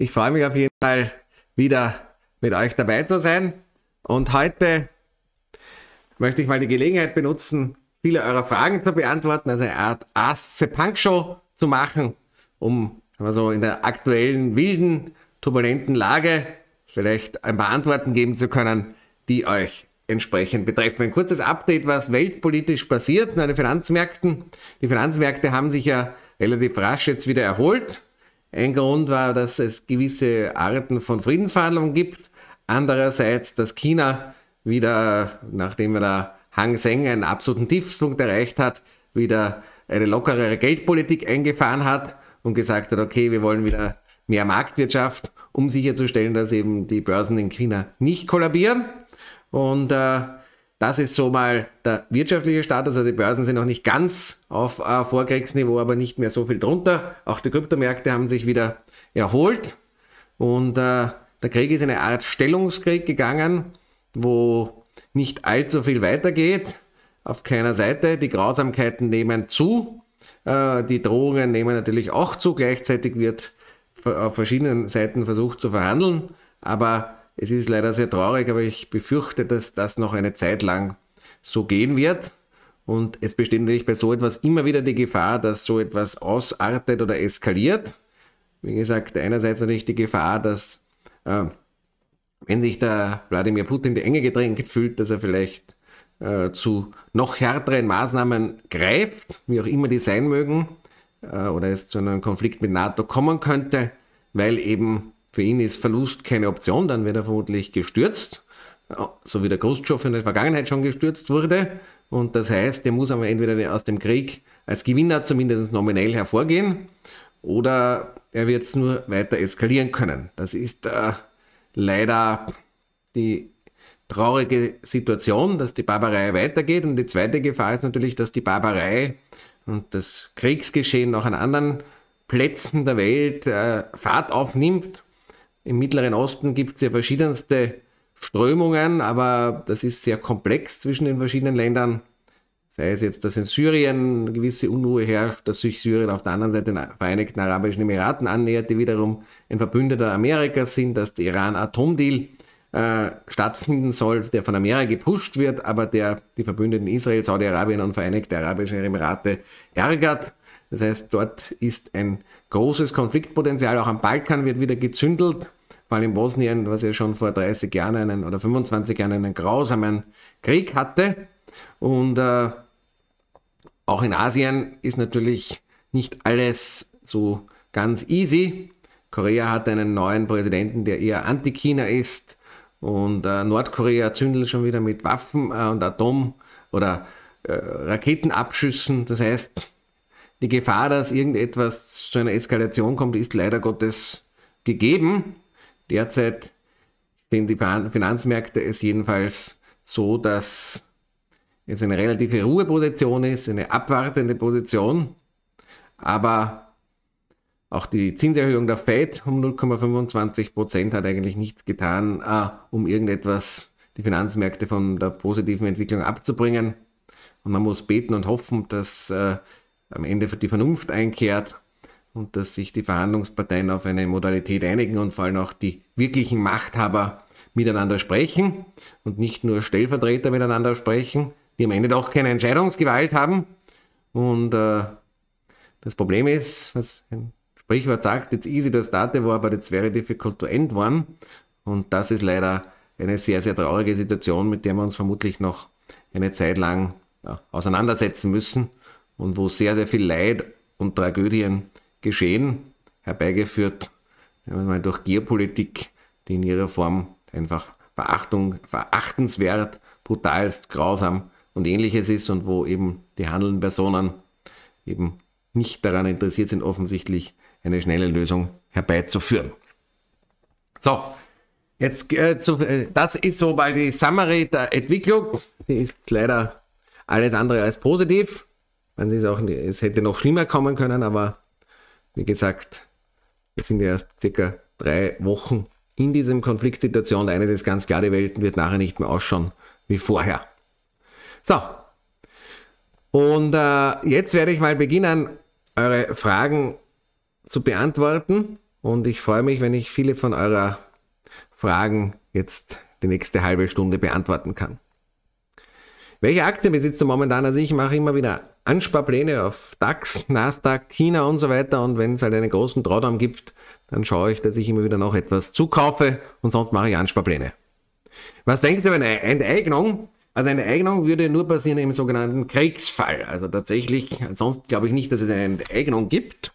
Ich freue mich auf jeden Fall wieder mit euch dabei zu sein. Und heute möchte ich mal die Gelegenheit benutzen, viele eurer Fragen zu beantworten, also eine Art Ask the Punk Show zu machen, um also in der aktuellen wilden, turbulenten Lage vielleicht ein paar Antworten geben zu können, die euch entsprechend betreffen. Ein kurzes Update, was weltpolitisch passiert an den Finanzmärkten. Die Finanzmärkte haben sich ja relativ rasch jetzt wieder erholt. Ein Grund war, dass es gewisse Arten von Friedensverhandlungen gibt. Andererseits, dass China wieder, nachdem er da Hang Seng einen absoluten Tiefpunkt erreicht hat, wieder eine lockerere Geldpolitik eingefahren hat und gesagt hat, okay, wir wollen wieder mehr Marktwirtschaft, um sicherzustellen, dass eben die Börsen in China nicht kollabieren. Und äh, das ist so mal der wirtschaftliche Status. Also die Börsen sind noch nicht ganz auf äh, Vorkriegsniveau, aber nicht mehr so viel drunter. Auch die Kryptomärkte haben sich wieder erholt. Und äh, der Krieg ist eine Art Stellungskrieg gegangen, wo nicht allzu viel weitergeht. Auf keiner Seite. Die Grausamkeiten nehmen zu. Äh, die Drohungen nehmen natürlich auch zu. Gleichzeitig wird auf verschiedenen Seiten versucht zu verhandeln. Aber es ist leider sehr traurig, aber ich befürchte, dass das noch eine Zeit lang so gehen wird. Und es besteht natürlich bei so etwas immer wieder die Gefahr, dass so etwas ausartet oder eskaliert. Wie gesagt, einerseits natürlich die Gefahr, dass äh, wenn sich da Wladimir Putin die Enge gedrängt fühlt, dass er vielleicht äh, zu noch härteren Maßnahmen greift, wie auch immer die sein mögen, äh, oder es zu einem Konflikt mit NATO kommen könnte, weil eben für ihn ist Verlust keine Option, dann wird er vermutlich gestürzt, so wie der Khrushchev in der Vergangenheit schon gestürzt wurde. Und das heißt, er muss aber entweder aus dem Krieg als Gewinner zumindest nominell hervorgehen oder er wird es nur weiter eskalieren können. Das ist äh, leider die traurige Situation, dass die Barbarei weitergeht. Und die zweite Gefahr ist natürlich, dass die Barbarei und das Kriegsgeschehen auch an anderen Plätzen der Welt äh, Fahrt aufnimmt im Mittleren Osten gibt es ja verschiedenste Strömungen, aber das ist sehr komplex zwischen den verschiedenen Ländern. Sei es jetzt, dass in Syrien eine gewisse Unruhe herrscht, dass sich Syrien auf der anderen Seite den Vereinigten Arabischen Emiraten annähert, die wiederum ein Verbündeter Amerikas sind, dass der Iran-Atomdeal äh, stattfinden soll, der von Amerika gepusht wird, aber der die Verbündeten Israel, Saudi-Arabien und Vereinigte Arabische Emirate ärgert. Das heißt, dort ist ein großes Konfliktpotenzial. Auch am Balkan wird wieder gezündelt vor allem Bosnien, was ja schon vor 30 Jahren einen, oder 25 Jahren einen grausamen Krieg hatte. Und äh, auch in Asien ist natürlich nicht alles so ganz easy. Korea hat einen neuen Präsidenten, der eher anti-China ist. Und äh, Nordkorea zündelt schon wieder mit Waffen äh, und Atom- oder äh, Raketenabschüssen. Das heißt, die Gefahr, dass irgendetwas zu einer Eskalation kommt, ist leider Gottes gegeben. Derzeit sehen die Finanzmärkte es jedenfalls so, dass es eine relative Ruheposition ist, eine abwartende Position, aber auch die Zinserhöhung der Fed um 0,25 Prozent hat eigentlich nichts getan, ah, um irgendetwas die Finanzmärkte von der positiven Entwicklung abzubringen. Und man muss beten und hoffen, dass äh, am Ende die Vernunft einkehrt und dass sich die Verhandlungsparteien auf eine Modalität einigen und vor allem auch die wirklichen Machthaber miteinander sprechen und nicht nur Stellvertreter miteinander sprechen, die am Ende doch keine Entscheidungsgewalt haben. Und äh, das Problem ist, was ein Sprichwort sagt, it's easy to start a war, but it's very difficult to end one. Und das ist leider eine sehr, sehr traurige Situation, mit der wir uns vermutlich noch eine Zeit lang ja, äh, auseinandersetzen müssen und wo sehr, sehr viel Leid und Tragödien Geschehen herbeigeführt, durch Geopolitik, die in ihrer Form einfach Verachtung, verachtenswert, brutalst, grausam und ähnliches ist und wo eben die handelnden Personen eben nicht daran interessiert sind, offensichtlich eine schnelle Lösung herbeizuführen. So, jetzt äh, zu, äh, das ist so mal die Summary der Entwicklung. Sie ist leider alles andere als positiv. Man sieht auch, es hätte noch schlimmer kommen können, aber wie gesagt, wir sind ja erst circa drei Wochen in diesem Konfliktsituation. Eine ist ganz klar, die Welt wird nachher nicht mehr ausschauen wie vorher. So. Und äh, jetzt werde ich mal beginnen, eure Fragen zu beantworten. Und ich freue mich, wenn ich viele von eurer Fragen jetzt die nächste halbe Stunde beantworten kann. Welche Aktien besitzt du momentan? Also ich mache immer wieder Ansparpläne auf DAX, Nasdaq, China und so weiter. Und wenn es halt einen großen Drawdown gibt, dann schaue ich, dass ich immer wieder noch etwas zukaufe und sonst mache ich Ansparpläne. Was denkst du über eine Enteignung? Also eine Eignung würde nur passieren im sogenannten Kriegsfall. Also tatsächlich, sonst glaube ich nicht, dass es eine Enteignung gibt.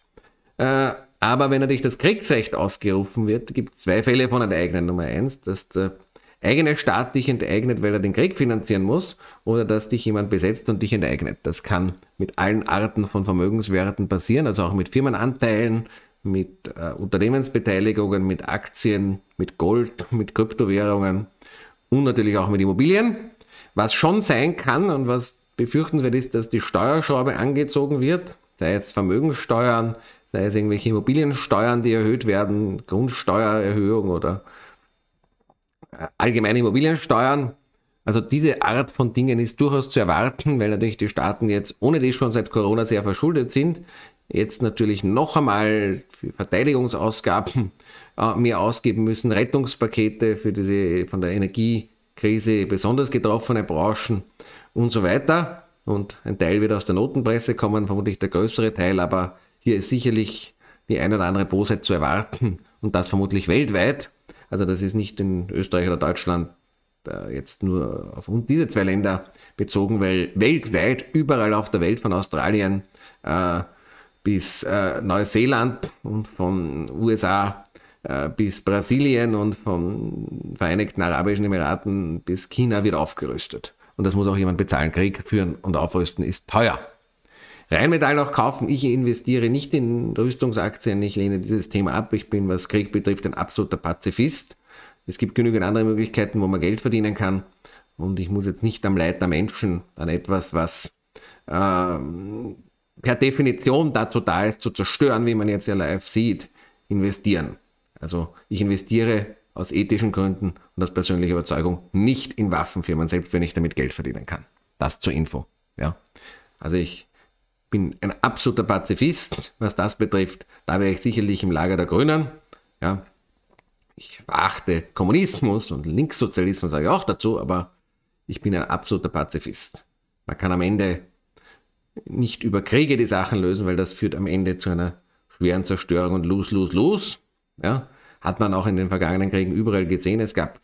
Äh, aber wenn natürlich das Kriegsrecht ausgerufen wird, gibt es zwei Fälle von Enteignung. Nummer eins, dass der äh, eigene Staat dich enteignet, weil er den Krieg finanzieren muss, oder dass dich jemand besetzt und dich enteignet. Das kann mit allen Arten von Vermögenswerten passieren, also auch mit Firmenanteilen, mit äh, Unternehmensbeteiligungen, mit Aktien, mit Gold, mit Kryptowährungen und natürlich auch mit Immobilien. Was schon sein kann und was befürchtenswert ist, dass die Steuerschraube angezogen wird, sei es Vermögenssteuern, sei es irgendwelche Immobiliensteuern, die erhöht werden, Grundsteuererhöhung oder allgemeine Immobiliensteuern. Also diese Art von Dingen ist durchaus zu erwarten, weil natürlich die Staaten jetzt, ohne die schon seit Corona sehr verschuldet sind, jetzt natürlich noch einmal für Verteidigungsausgaben äh, mehr ausgeben müssen, Rettungspakete für diese von der Energiekrise besonders getroffene Branchen und so weiter. Und ein Teil wird aus der Notenpresse kommen, vermutlich der größere Teil, aber hier ist sicherlich die ein oder andere Bosheit zu erwarten und das vermutlich weltweit. Also das ist nicht in Österreich oder Deutschland äh, jetzt nur auf diese zwei Länder bezogen, weil weltweit, überall auf der Welt, von Australien äh, bis äh, Neuseeland und von USA bis Brasilien und von Vereinigten Arabischen Emiraten bis China wird aufgerüstet. Und das muss auch jemand bezahlen. Krieg führen und aufrüsten ist teuer. Rheinmetall auch kaufen. Ich investiere nicht in Rüstungsaktien. Ich lehne dieses Thema ab. Ich bin, was Krieg betrifft, ein absoluter Pazifist. Es gibt genügend andere Möglichkeiten, wo man Geld verdienen kann. Und ich muss jetzt nicht am Leid der Menschen, an etwas, was ähm, per Definition dazu da ist, zu zerstören, wie man jetzt ja live sieht, investieren. Also ich investiere aus ethischen Gründen und aus persönlicher Überzeugung nicht in Waffenfirmen, selbst wenn ich damit Geld verdienen kann. Das zur Info. Ja? Also ich bin ein absoluter Pazifist, was das betrifft. Da wäre ich sicherlich im Lager der Grünen. Ja, ich verachte Kommunismus und Linkssozialismus sage ich auch dazu, aber ich bin ein absoluter Pazifist. Man kann am Ende nicht über Kriege die Sachen lösen, weil das führt am Ende zu einer schweren Zerstörung und los, los, los. Ja, hat man auch in den vergangenen Kriegen überall gesehen. Es gab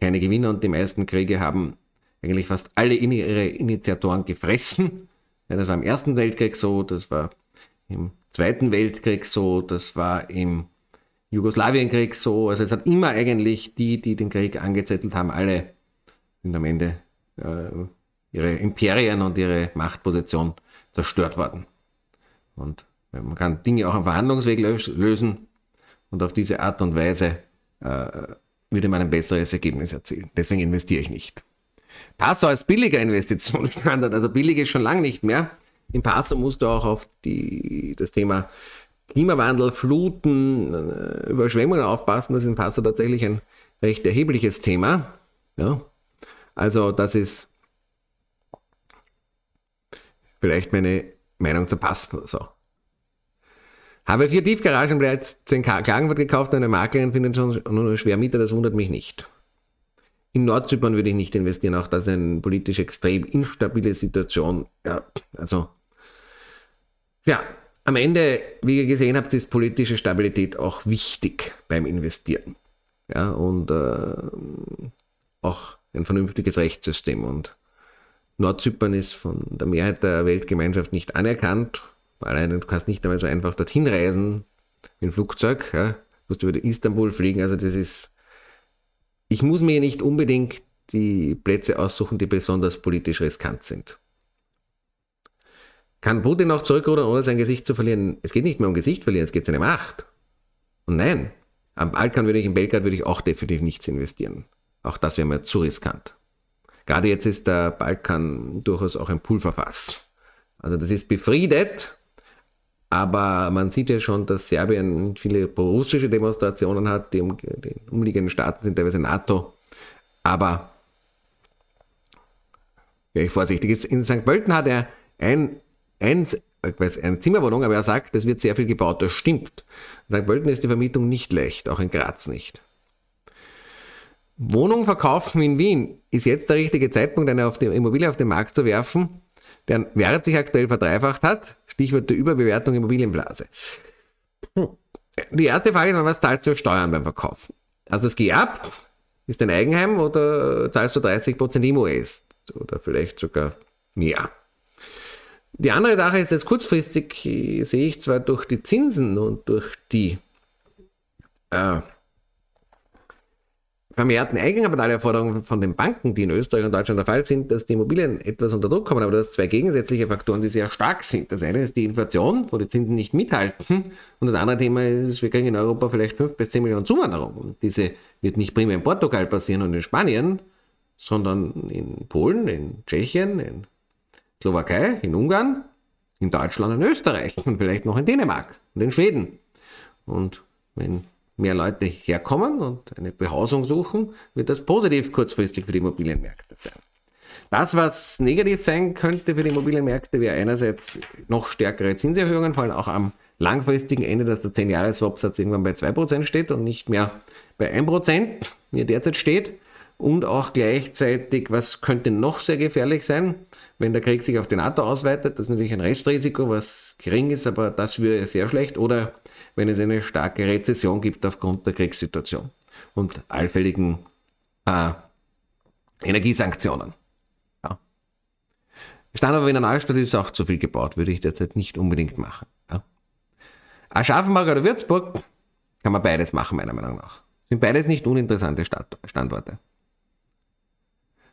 keine Gewinner und die meisten Kriege haben eigentlich fast alle ihre Initiatoren gefressen. Ja, das war im Ersten Weltkrieg so, das war im Zweiten Weltkrieg so, das war im Jugoslawienkrieg so. Also es hat immer eigentlich die, die den Krieg angezettelt haben, alle sind am Ende äh, ihre Imperien und ihre Machtposition zerstört worden. Und man kann Dinge auch am Verhandlungsweg lösen und auf diese Art und Weise äh, würde man ein besseres Ergebnis erzielen. Deswegen investiere ich nicht. Passo als billiger Investitionsstandard, also billig ist schon lange nicht mehr. In Passo musst du auch auf die, das Thema Klimawandel, Fluten, äh, Überschwemmungen aufpassen. Das ist in Passo tatsächlich ein recht erhebliches Thema. Ja. Also das ist vielleicht meine Meinung zu Passo. So. Habe vier Tiefgaragen Tiefgaragenplätze in Klagenfurt gekauft, eine Maklerin findet schon nur schwer Mieter, das wundert mich nicht in Nordzypern würde ich nicht investieren, auch das ist eine politisch extrem instabile Situation. Ja, also, ja, am Ende, wie ihr gesehen habt, ist politische Stabilität auch wichtig beim Investieren. Ja, und äh, auch ein vernünftiges Rechtssystem. Und Nordzypern ist von der Mehrheit der Weltgemeinschaft nicht anerkannt. Allein, du kannst nicht einmal so einfach dorthin reisen mit dem Flugzeug. Ja. Du musst über Istanbul fliegen. Also das ist ich muss mir nicht unbedingt die Plätze aussuchen, die besonders politisch riskant sind. Kann Putin auch zurückrudern, ohne sein Gesicht zu verlieren? Es geht nicht mehr um Gesicht verlieren, es geht seine Macht. Und nein, am Balkan würde ich, in Belgrad würde ich auch definitiv nichts investieren. Auch das wäre mir zu riskant. Gerade jetzt ist der Balkan durchaus auch ein Pulverfass. Also das ist befriedet, aber man sieht ja schon, dass Serbien viele russische Demonstrationen hat, die, um, die umliegenden Staaten sind teilweise NATO. Aber wäre ich vorsichtig. Ist. In St. Pölten hat er ein, ein, weiß, eine Zimmerwohnung, aber er sagt, es wird sehr viel gebaut. Das stimmt. In St. Pölten ist die Vermietung nicht leicht, auch in Graz nicht. Wohnung verkaufen in Wien ist jetzt der richtige Zeitpunkt, eine auf dem Immobilie auf den Markt zu werfen, deren Wert sich aktuell verdreifacht hat. Stichwort der Überbewertung Immobilienblase. Hm. Die erste Frage ist, was zahlst du Steuern beim Verkauf? Also es geht ab, ist ein Eigenheim oder zahlst du 30% IMOS oder vielleicht sogar mehr? Die andere Sache ist, dass kurzfristig äh, sehe ich zwar durch die Zinsen und durch die äh, vermehrten Eigenkapitalerforderungen von den Banken, die in Österreich und Deutschland der Fall sind, dass die Immobilien etwas unter Druck kommen. Aber das sind zwei gegensätzliche Faktoren, die sehr stark sind. Das eine ist die Inflation, wo die Zinsen nicht mithalten. Und das andere Thema ist, wir kriegen in Europa vielleicht 5 bis 10 Millionen Zuwanderung. Und diese wird nicht primär in Portugal passieren und in Spanien, sondern in Polen, in Tschechien, in Slowakei, in Ungarn, in Deutschland in Österreich und vielleicht noch in Dänemark und in Schweden. Und wenn mehr Leute herkommen und eine Behausung suchen, wird das positiv kurzfristig für die Immobilienmärkte sein. Das, was negativ sein könnte für die Immobilienmärkte, wäre einerseits noch stärkere Zinserhöhungen, vor allem auch am langfristigen Ende, dass der 10 jahres swap irgendwann bei 2% steht und nicht mehr bei 1%, wie er derzeit steht. Und auch gleichzeitig, was könnte noch sehr gefährlich sein, wenn der Krieg sich auf die NATO ausweitet, das ist natürlich ein Restrisiko, was gering ist, aber das wäre sehr schlecht. Oder wenn es eine starke Rezession gibt aufgrund der Kriegssituation und allfälligen äh, Energiesanktionen. Ja. Standard in der Neustadt ist auch zu viel gebaut, würde ich derzeit nicht unbedingt machen. Ja. Aschaffenburg oder Würzburg kann man beides machen, meiner Meinung nach. Sind beides nicht uninteressante Standorte.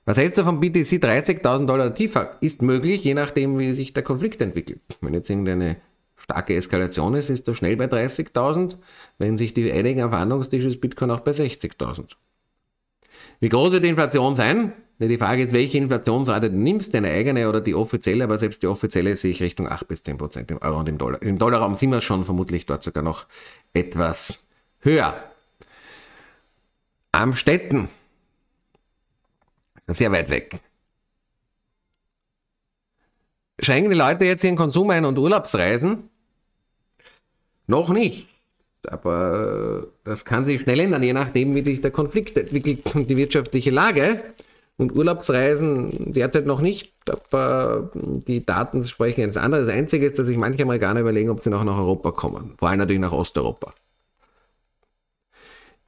Was hältst du vom BTC 30.000 Dollar tiefer? Ist möglich, je nachdem, wie sich der Konflikt entwickelt. Wenn jetzt irgendeine starke Eskalation ist, ist du schnell bei 30.000, wenn sich die einigen auf Handlungstisch ist Bitcoin auch bei 60.000. Wie groß wird die Inflation sein? Die Frage ist, welche Inflationsrate du nimmst, deine eigene oder die offizielle, aber selbst die offizielle sehe ich Richtung 8 bis 10 Prozent im Euro und im Dollar. Im Dollarraum sind wir schon vermutlich dort sogar noch etwas höher. Am Städten. Sehr weit weg. Schränken die Leute jetzt ihren Konsum ein und Urlaubsreisen? Noch nicht. Aber äh, das kann sich schnell ändern, je nachdem, wie sich der Konflikt entwickelt und die wirtschaftliche Lage. Und Urlaubsreisen derzeit noch nicht, aber die Daten sprechen ins andere. Das Einzige ist, dass sich manche Amerikaner überlegen, ob sie noch nach Europa kommen. Vor allem natürlich nach Osteuropa.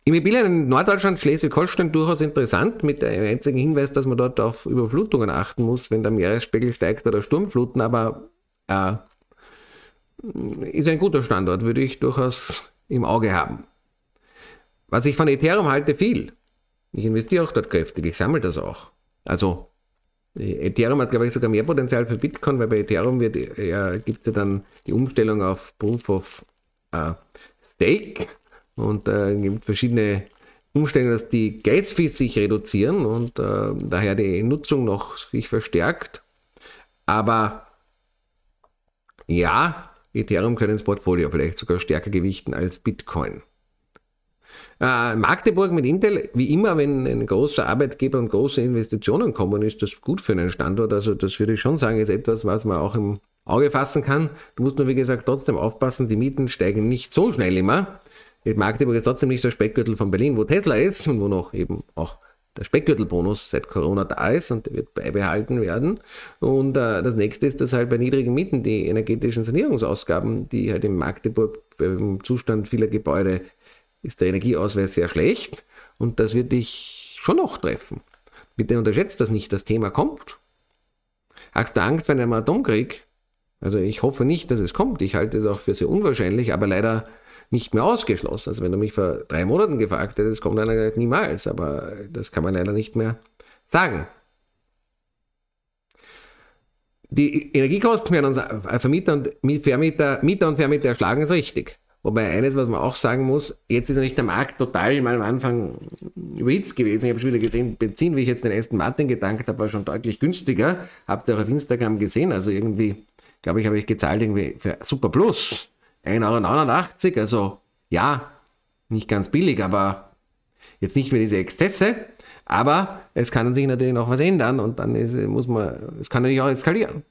Immobilien in Norddeutschland, Schleswig-Holstein durchaus interessant, mit dem einzigen Hinweis, dass man dort auf Überflutungen achten muss, wenn der Meeresspiegel steigt oder Sturmfluten, aber äh, ist ein guter Standort, würde ich durchaus im Auge haben. Was ich von Ethereum halte, viel. Ich investiere auch dort kräftig, ich sammle das auch. Also Ethereum hat, glaube ich, sogar mehr Potenzial für Bitcoin, weil bei Ethereum wird, äh, ja, gibt ja dann die Umstellung auf Proof of äh, Stake und äh, gibt verschiedene Umstände, dass die Gas Fees sich reduzieren und äh, daher die Nutzung noch sich verstärkt. Aber ja, Ethereum können das Portfolio vielleicht sogar stärker gewichten als Bitcoin. Äh, Magdeburg mit Intel, wie immer, wenn ein großer Arbeitgeber und große Investitionen kommen, ist das gut für einen Standort. Also das würde ich schon sagen, ist etwas, was man auch im Auge fassen kann. Du musst nur, wie gesagt, trotzdem aufpassen, die Mieten steigen nicht so schnell immer. Magdeburg ist trotzdem nicht der Speckgürtel von Berlin, wo Tesla ist und wo noch eben auch der Speckgürtelbonus seit Corona da ist und der wird beibehalten werden. Und äh, das nächste ist, dass halt bei niedrigen Mieten die energetischen Sanierungsausgaben, die halt in Magdeburg im Zustand vieler Gebäude ist der Energieausweis sehr schlecht und das wird dich schon noch treffen. Bitte unterschätzt das nicht, das Thema kommt. Hast du Angst wenn vor einem Atomkrieg? Also ich hoffe nicht, dass es kommt. Ich halte es auch für sehr unwahrscheinlich, aber leider nicht mehr ausgeschlossen. Also wenn du mich vor drei Monaten gefragt hättest, kommt einer gesagt, niemals, aber das kann man leider nicht mehr sagen. Die Energiekosten werden uns äh, Vermieter und Vermieter, Mieter und Vermieter erschlagen, ist richtig. Wobei eines, was man auch sagen muss, jetzt ist natürlich der Markt total mal am Anfang überhitzt gewesen. Ich habe schon wieder gesehen, Benzin, wie ich jetzt den ersten Martin gedankt habe, war schon deutlich günstiger. Habt ihr auch auf Instagram gesehen. Also irgendwie, glaube ich, habe ich gezahlt irgendwie für Super Plus 1,89 Euro. Also ja, nicht ganz billig, aber jetzt nicht mehr diese Exzesse. Aber es kann sich natürlich noch was ändern und dann ist, muss man, es kann natürlich auch eskalieren.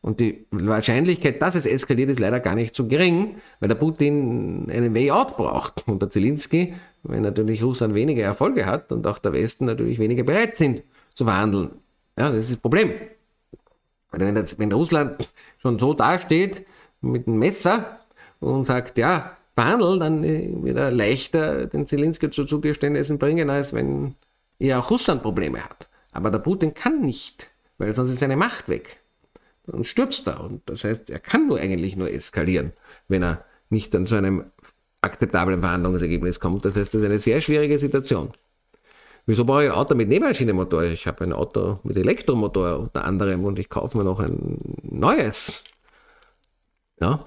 Und die Wahrscheinlichkeit, dass es eskaliert, ist leider gar nicht so gering, weil der Putin einen Way out braucht. Und der Zelensky, wenn natürlich Russland weniger Erfolge hat und auch der Westen natürlich weniger bereit sind zu verhandeln. Ja, das ist das Problem. Wenn, das, wenn Russland schon so dasteht mit dem Messer, und sagt, ja, Wandel, dann äh, wieder leichter den Zelensky zu Zugeständnissen bringen, als wenn er auch Russland Probleme hat. Aber der Putin kann nicht, weil sonst ist seine Macht weg. Dann stürzt er. Und das heißt, er kann nur eigentlich nur eskalieren, wenn er nicht dann zu einem akzeptablen Verhandlungsergebnis kommt. Das heißt, das ist eine sehr schwierige Situation. Wieso brauche ich ein Auto mit Nebelmaschinenmotor? Ich habe ein Auto mit Elektromotor unter anderem und ich kaufe mir noch ein neues. Ja,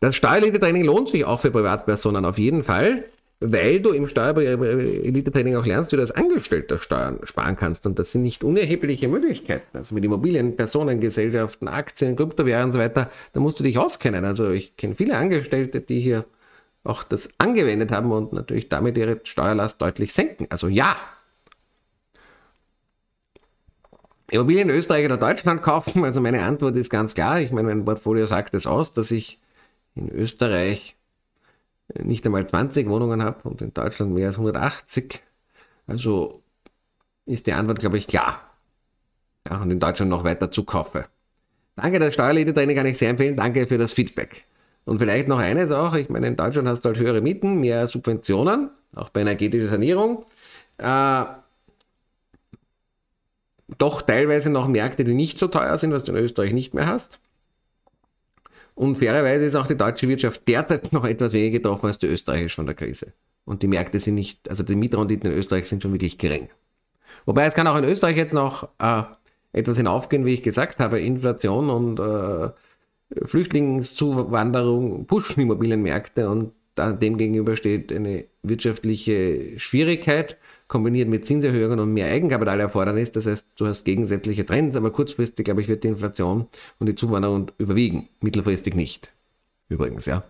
das Steuerelite-Training lohnt sich auch für Privatpersonen auf jeden Fall, weil du im Steuerelite-Training auch lernst, wie du als Angestellter Steuern sparen kannst. Und das sind nicht unerhebliche Möglichkeiten. Also mit Immobilien, Personengesellschaften, Aktien, Kryptowährungen und so weiter, da musst du dich auskennen. Also ich kenne viele Angestellte, die hier auch das angewendet haben und natürlich damit ihre Steuerlast deutlich senken. Also ja, Immobilien in Österreich oder Deutschland kaufen? Also meine Antwort ist ganz klar. Ich meine, mein Portfolio sagt es aus, dass ich in Österreich äh, nicht einmal 20 Wohnungen habe und in Deutschland mehr als 180. Also ist die Antwort, glaube ich, klar. Ja, und in Deutschland noch weiter zukaufe. Danke, das Steuerledetraining kann ich sehr empfehlen. Danke für das Feedback. Und vielleicht noch eines auch. Ich meine, in Deutschland hast du halt höhere Mieten, mehr Subventionen, auch bei energetischer Sanierung. Äh, doch teilweise noch Märkte, die nicht so teuer sind, was du in Österreich nicht mehr hast. Und fairerweise ist auch die deutsche Wirtschaft derzeit noch etwas weniger getroffen als die österreichische von der Krise. Und die Märkte sind nicht, also die Mietrenditen in Österreich sind schon wirklich gering. Wobei es kann auch in Österreich jetzt noch äh, etwas hinaufgehen, wie ich gesagt habe, Inflation und äh, Flüchtlingszuwanderung pushen Immobilienmärkte und demgegenüber steht eine wirtschaftliche Schwierigkeit kombiniert mit Zinserhöhungen und mehr Eigenkapital erfordern ist. Das heißt, du hast gegensätzliche Trends, aber kurzfristig, glaube ich, wird die Inflation und die Zuwanderung überwiegen. Mittelfristig nicht. Übrigens, ja.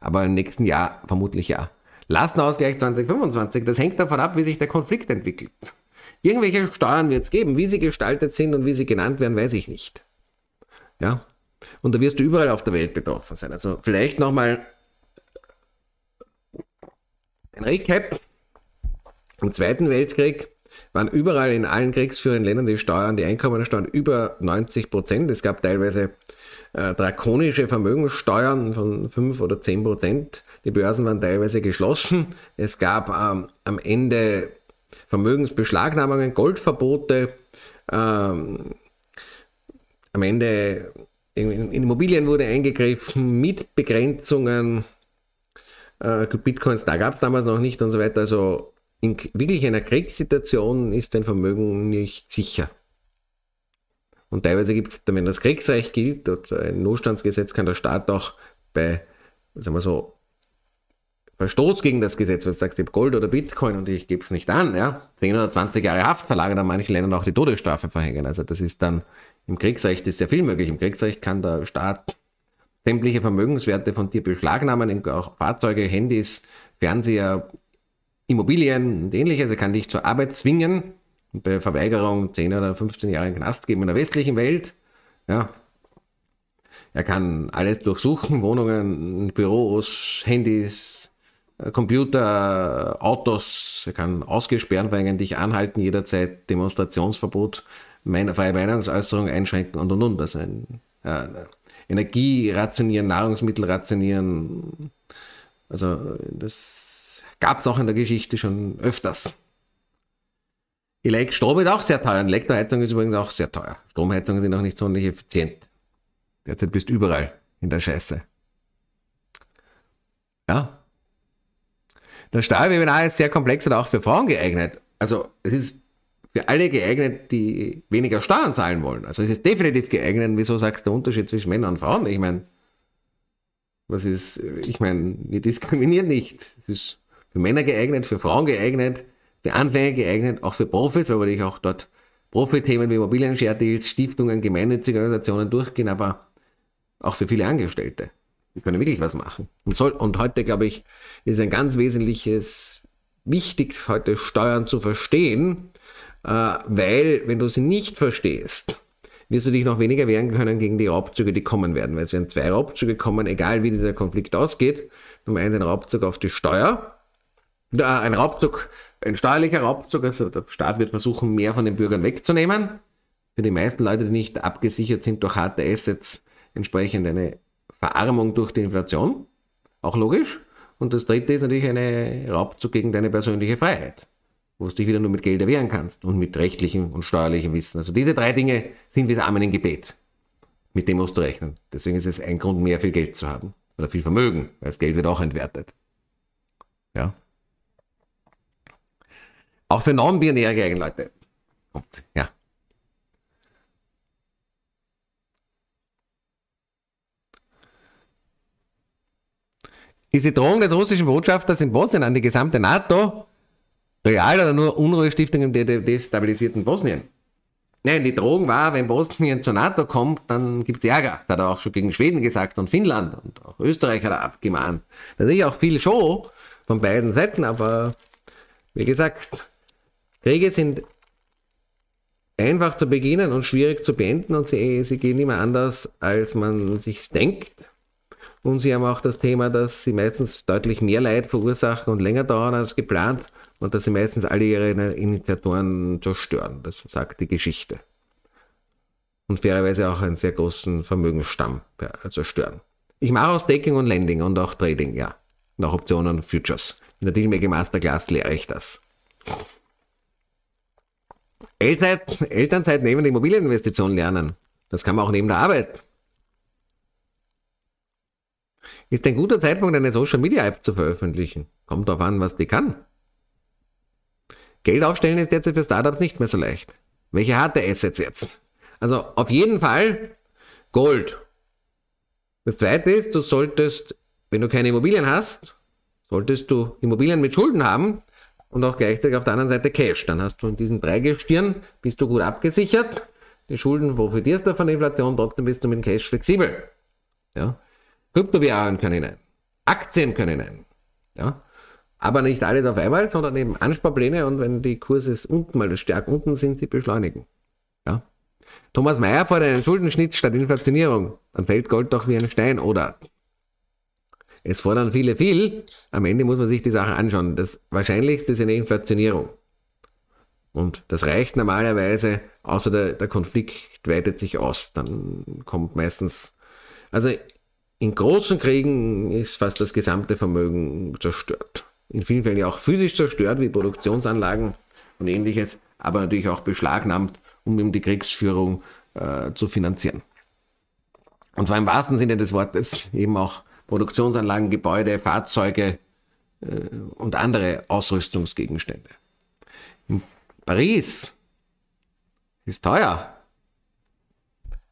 Aber im nächsten Jahr vermutlich ja. Lastenausgleich 2025, das hängt davon ab, wie sich der Konflikt entwickelt. Irgendwelche Steuern wird es geben. Wie sie gestaltet sind und wie sie genannt werden, weiß ich nicht. Ja. Und da wirst du überall auf der Welt betroffen sein. Also vielleicht nochmal ein Recap. Im Zweiten Weltkrieg waren überall in allen kriegsführenden Ländern die Steuern, die Einkommensteuern über 90 Prozent. Es gab teilweise äh, drakonische Vermögenssteuern von 5 oder 10 Prozent. Die Börsen waren teilweise geschlossen. Es gab ähm, am Ende Vermögensbeschlagnahmungen, Goldverbote. Ähm, am Ende in, Immobilien wurde eingegriffen mit Begrenzungen. Äh, Bitcoins, da gab es damals noch nicht und so weiter. Also in wirklich einer Kriegssituation ist dein Vermögen nicht sicher. Und teilweise gibt es, wenn das Kriegsrecht gilt oder ein Notstandsgesetz, kann der Staat auch bei, sagen wir so, Verstoß gegen das Gesetz, was sagt, ich habe Gold oder Bitcoin und ich gebe es nicht an, ja, 10 oder 20 Jahre Haft verlagern, an manchen Ländern auch die Todesstrafe verhängen. Also das ist dann, im Kriegsrecht ist sehr viel möglich. Im Kriegsrecht kann der Staat sämtliche Vermögenswerte von dir beschlagnahmen, auch Fahrzeuge, Handys, Fernseher, Immobilien und ähnliches. Er kann dich zur Arbeit zwingen bei Verweigerung 10 oder 15 Jahre in den Knast geben in der westlichen Welt. Ja. Er kann alles durchsuchen, Wohnungen, Büros, Handys, äh, Computer, Autos. Er kann ausgesperrt werden, dich anhalten jederzeit, Demonstrationsverbot, meine, freie Meinungsäußerung einschränken und und und. Also ein, ja, Energie rationieren, Nahrungsmittel rationieren. Also das Gab es auch in der Geschichte schon öfters. Elekt Strom ist auch sehr teuer. Elektroheizung ist übrigens auch sehr teuer. Stromheizungen sind auch nicht sonderlich effizient. Derzeit bist du überall in der Scheiße. Ja. Das Stahlwebinar ist sehr komplex und auch für Frauen geeignet. Also es ist für alle geeignet, die weniger Steuern zahlen wollen. Also es ist definitiv geeignet. Wieso sagst du der Unterschied zwischen Männern und Frauen? Ich meine, was ist, ich meine, wir diskriminieren nicht. Es ist für Männer geeignet, für Frauen geeignet, für Anfänger geeignet, auch für Profis, weil wir natürlich auch dort Profi-Themen wie Immobilien-Share-Deals, Stiftungen, gemeinnützige Organisationen durchgehen, aber auch für viele Angestellte. Die können wirklich was machen. Und, soll, und heute, glaube ich, ist ein ganz wesentliches, wichtig, heute Steuern zu verstehen, äh, weil, wenn du sie nicht verstehst, wirst du dich noch weniger wehren können gegen die Raubzüge, die kommen werden. Weil es werden zwei Raubzüge kommen, egal wie dieser Konflikt ausgeht. Nummer eins ein Raubzug auf die Steuer ein Raubzug, ein steuerlicher Raubzug, also der Staat wird versuchen, mehr von den Bürgern wegzunehmen. Für die meisten Leute, die nicht abgesichert sind durch harte Assets, entsprechend eine Verarmung durch die Inflation. Auch logisch. Und das dritte ist natürlich ein Raubzug gegen deine persönliche Freiheit, wo du dich wieder nur mit Geld erwehren kannst und mit rechtlichem und steuerlichem Wissen. Also diese drei Dinge sind wie das Amen im Gebet. Mit dem musst du rechnen. Deswegen ist es ein Grund mehr, viel Geld zu haben. Oder viel Vermögen, weil das Geld wird auch entwertet. Ja. Auch für non-binäre Leute. Kommt, ja. Ist die Drohung des russischen Botschafters in Bosnien an die gesamte NATO real oder nur Unruhestiftung im destabilisierten Bosnien? Nein, die Drohung war, wenn Bosnien zur NATO kommt, dann gibt es Ärger. Das hat er auch schon gegen Schweden gesagt und Finnland und auch Österreich hat er abgemahnt. Natürlich auch viel Show von beiden Seiten, aber wie gesagt, Kriege sind einfach zu beginnen und schwierig zu beenden und sie, sie gehen immer anders, als man sich denkt. Und sie haben auch das Thema, dass sie meistens deutlich mehr Leid verursachen und länger dauern als geplant und dass sie meistens alle ihre Initiatoren zerstören. Das sagt die Geschichte. Und fairerweise auch einen sehr großen Vermögensstamm zerstören. Ich mache auch Staking und Lending und auch Trading, ja. Nach Optionen und Futures. In der Dealmaker Masterclass lehre ich das. Elternzeit, Elternzeit neben der Immobilieninvestition lernen. Das kann man auch neben der Arbeit. Ist ein guter Zeitpunkt, eine Social Media App zu veröffentlichen. Kommt darauf an, was die kann. Geld aufstellen ist jetzt für Startups nicht mehr so leicht. Welche harte Assets jetzt? Also auf jeden Fall Gold. Das zweite ist, du solltest, wenn du keine Immobilien hast, solltest du Immobilien mit Schulden haben, und auch gleichzeitig auf der anderen Seite Cash. Dann hast du in diesen drei Gestirn, bist du gut abgesichert. Die Schulden profitierst du von der Inflation, trotzdem bist du mit dem Cash flexibel. Ja? Kryptowährungen können hinein. Aktien können hinein. Ja? Aber nicht alles auf einmal, sondern eben Ansparpläne und wenn die Kurse unten mal stark unten sind, sie beschleunigen. Ja? Thomas Mayer fordert einen Schuldenschnitt statt Inflationierung. Dann fällt Gold doch wie ein Stein, oder? Es fordern viele viel. Am Ende muss man sich die Sache anschauen. Das Wahrscheinlichste ist eine Inflationierung. Und das reicht normalerweise, außer der, der Konflikt weitet sich aus. Dann kommt meistens, also in großen Kriegen ist fast das gesamte Vermögen zerstört. In vielen Fällen ja auch physisch zerstört, wie Produktionsanlagen und ähnliches, aber natürlich auch beschlagnahmt, um eben die Kriegsführung äh, zu finanzieren. Und zwar im wahrsten Sinne des Wortes eben auch Produktionsanlagen, Gebäude, Fahrzeuge äh, und andere Ausrüstungsgegenstände. In Paris ist teuer,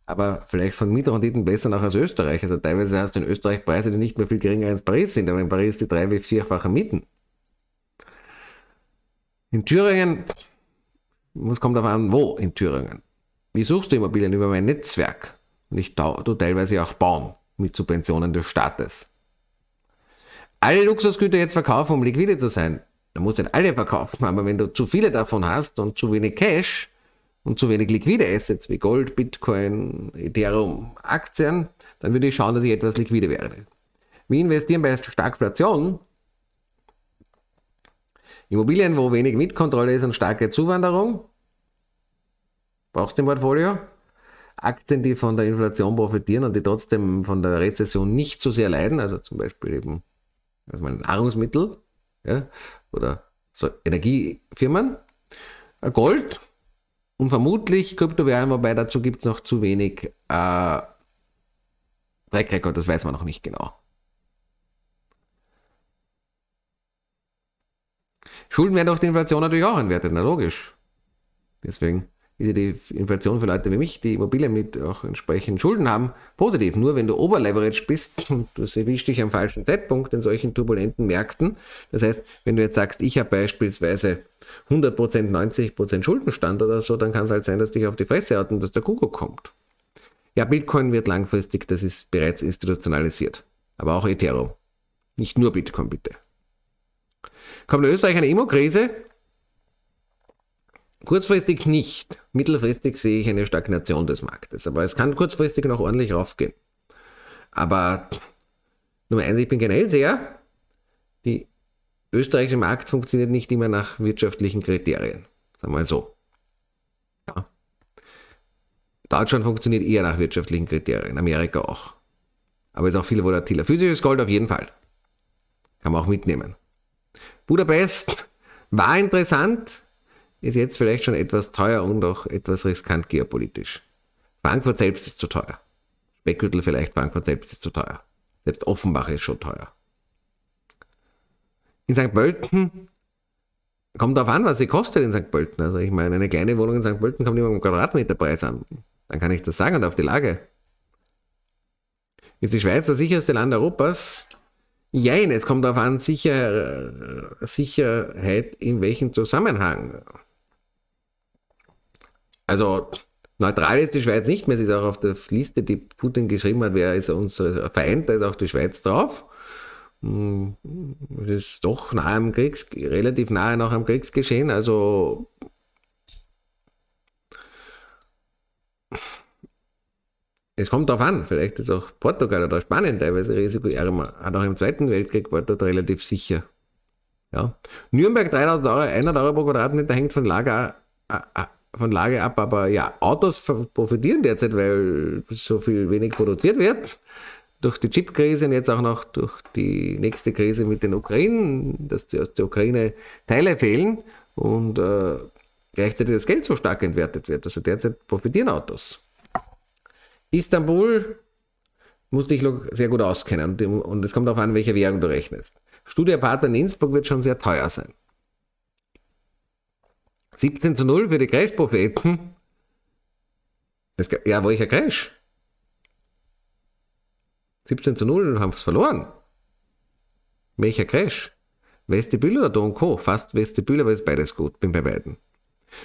aber vielleicht von Mietrenditen besser noch als Österreich. Also teilweise hast du in Österreich Preise, die nicht mehr viel geringer als Paris sind, aber in Paris die drei- bis vierfache Mieten. In Thüringen, es kommt darauf an, wo in Thüringen. Wie suchst du Immobilien? Über mein Netzwerk. Und ich tue teilweise auch bauen mit Subventionen des Staates. Alle Luxusgüter jetzt verkaufen, um liquide zu sein. Du musst nicht alle verkaufen, aber wenn du zu viele davon hast und zu wenig Cash und zu wenig liquide Assets wie Gold, Bitcoin, Ethereum, Aktien, dann würde ich schauen, dass ich etwas liquide werde. Wie investieren bei Starkflation? Immobilien, wo wenig Mietkontrolle ist und starke Zuwanderung. Brauchst du ein Portfolio? Aktien, die von der Inflation profitieren und die trotzdem von der Rezession nicht so sehr leiden, also zum Beispiel eben also Nahrungsmittel ja, oder so Energiefirmen, äh, Gold und vermutlich Kryptowährungen, wobei dazu gibt es noch zu wenig äh, das weiß man noch nicht genau. Schulden werden durch die Inflation natürlich auch entwertet, na logisch. Deswegen ist die Inflation für Leute wie mich, die Immobilien mit auch entsprechenden Schulden haben, positiv. Nur wenn du Oberleverage bist, und du erwischt dich am falschen Zeitpunkt in solchen turbulenten Märkten. Das heißt, wenn du jetzt sagst, ich habe beispielsweise 100%, 90% Schuldenstand oder so, dann kann es halt sein, dass dich auf die Fresse haut und dass der Kuckuck kommt. Ja, Bitcoin wird langfristig, das ist bereits institutionalisiert. Aber auch Ethereum. Nicht nur Bitcoin, bitte. Kommt in Österreich eine Immo-Krise? Kurzfristig nicht. Mittelfristig sehe ich eine Stagnation des Marktes. Aber es kann kurzfristig noch ordentlich raufgehen. Aber Nummer eins, ich bin generell sehr, die österreichische Markt funktioniert nicht immer nach wirtschaftlichen Kriterien. Sagen wir mal so. Ja. Deutschland funktioniert eher nach wirtschaftlichen Kriterien, Amerika auch. Aber ist auch viel volatiler. Physisches Gold auf jeden Fall. Kann man auch mitnehmen. Budapest war interessant, ist jetzt vielleicht schon etwas teuer und auch etwas riskant geopolitisch. Frankfurt selbst ist zu teuer. Speckgürtel vielleicht, Frankfurt selbst ist zu teuer. Selbst Offenbach ist schon teuer. In St. Pölten kommt darauf an, was sie kostet in St. Pölten. Also ich meine, eine kleine Wohnung in St. Pölten kommt immer am Quadratmeterpreis an. Dann kann ich das sagen und auf die Lage. Ist die Schweiz das sicherste Land Europas? Jein, es kommt darauf an, Sicher äh, Sicherheit in welchem Zusammenhang. Also neutral ist die Schweiz nicht mehr. Sie ist auch auf der Liste, die Putin geschrieben hat, wer ist unser Feind, da ist auch die Schweiz drauf. Das hm, ist doch nahe am Kriegs, relativ nahe noch am Kriegsgeschehen. Also es kommt darauf an, vielleicht ist auch Portugal oder Spanien teilweise risikoärmer. Hat auch im Zweiten Weltkrieg war dort relativ sicher. Ja. Nürnberg 3000 Euro, 100 Euro pro Quadratmeter hängt von Lager von Lage ab, aber ja, Autos profitieren derzeit, weil so viel wenig produziert wird. Durch die Chip-Krise und jetzt auch noch durch die nächste Krise mit den Ukrainen, dass die aus der Ukraine Teile fehlen und äh, gleichzeitig das Geld so stark entwertet wird. Also derzeit profitieren Autos. Istanbul muss dich sehr gut auskennen und es kommt darauf an, welche Währung du rechnest. Studiepartner in Innsbruck wird schon sehr teuer sein. 17 zu 0 für die Crash-Propheten. Ja, welcher Crash. 17 zu 0 haben es verloren. Welcher Crash? Vestibül oder Don Co? Fast Vestibül, aber ist beides gut. Bin bei beiden.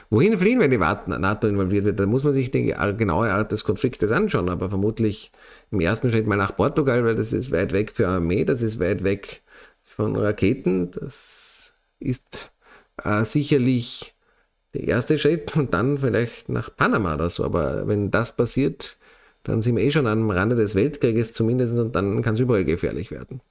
Wohin fliehen, wenn die NATO involviert wird? Da muss man sich die genaue Art des Konfliktes anschauen. Aber vermutlich im ersten Schritt mal nach Portugal, weil das ist weit weg für Armee, das ist weit weg von Raketen. Das ist äh, sicherlich der erste Schritt und dann vielleicht nach Panama oder so. Aber wenn das passiert, dann sind wir eh schon am Rande des Weltkrieges zumindest und dann kann es überall gefährlich werden.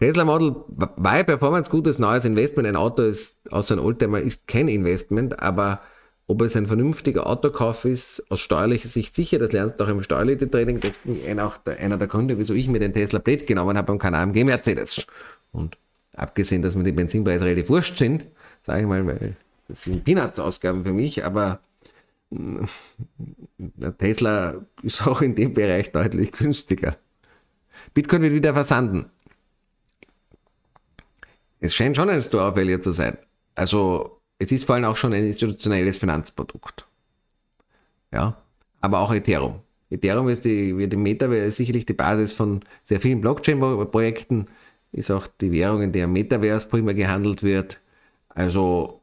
Tesla Model Y Performance, gutes neues Investment. Ein Auto ist, außer ein Oldtimer, ist kein Investment, aber ob es ein vernünftiger Autokauf ist, aus steuerlicher Sicht sicher, das lernst du auch im Steuerleute-Training. Das ist auch der, einer der Gründe, wieso ich mir den Tesla Blade genommen habe und beim AMG Mercedes. Und abgesehen, dass mir die Benzinpreise relativ wurscht sind, sage ich mal, weil das sind Peanuts-Ausgaben für mich, aber hm, Tesla ist auch in dem Bereich deutlich günstiger. Bitcoin wird wieder versanden. Es scheint schon ein Store-Value zu sein. Also es ist vor allem auch schon ein institutionelles Finanzprodukt. Ja, aber auch Ethereum. Ethereum ist die, wird die Meta sicherlich die Basis von sehr vielen Blockchain-Projekten, ist auch die Währung, in der Metaverse prima gehandelt wird. Also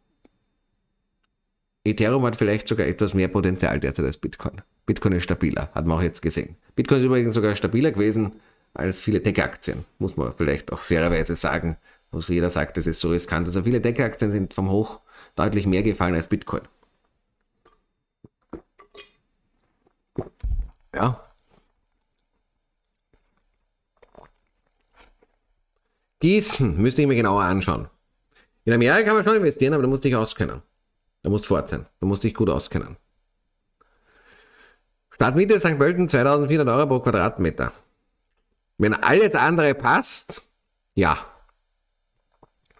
Ethereum hat vielleicht sogar etwas mehr Potenzial derzeit als Bitcoin. Bitcoin ist stabiler, hat man auch jetzt gesehen. Bitcoin ist übrigens sogar stabiler gewesen als viele Tech-Aktien, muss man vielleicht auch fairerweise sagen. Also jeder sagt, das ist so riskant. Also viele Tech-Aktien sind vom Hoch deutlich mehr gefallen als Bitcoin. Ja. Gießen müsste ich mir genauer anschauen. In Amerika kann man schon investieren, aber da musste ich auskennen. Du musst fort sein. Du musst dich gut auskennen. Stadtmitte St. Pölten 2400 Euro pro Quadratmeter. Wenn alles andere passt, ja.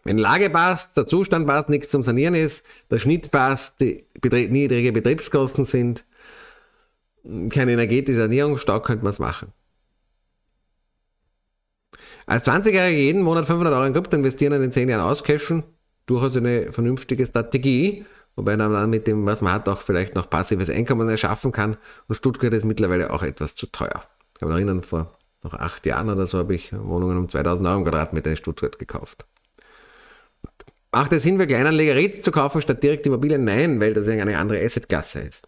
Wenn Lage passt, der Zustand passt, nichts zum Sanieren ist, der Schnitt passt, die Betrie niedrige Betriebskosten sind, kein energetischer Sanierungsstau, könnte man es machen. Als 20-Jähriger jeden Monat 500 Euro in Krypto investieren und in 10 Jahren auscashen, durchaus eine vernünftige Strategie wobei man dann mit dem, was man hat, auch vielleicht noch passives Einkommen erschaffen kann. Und Stuttgart ist mittlerweile auch etwas zu teuer. Ich kann mich erinnern, vor noch acht Jahren oder so habe ich Wohnungen um 2000 Euro im Quadratmeter in Stuttgart gekauft. Macht es Sinn, für Kleinanleger REITs zu kaufen statt direkt Immobilien? Nein, weil das ja eine andere Assetklasse ist.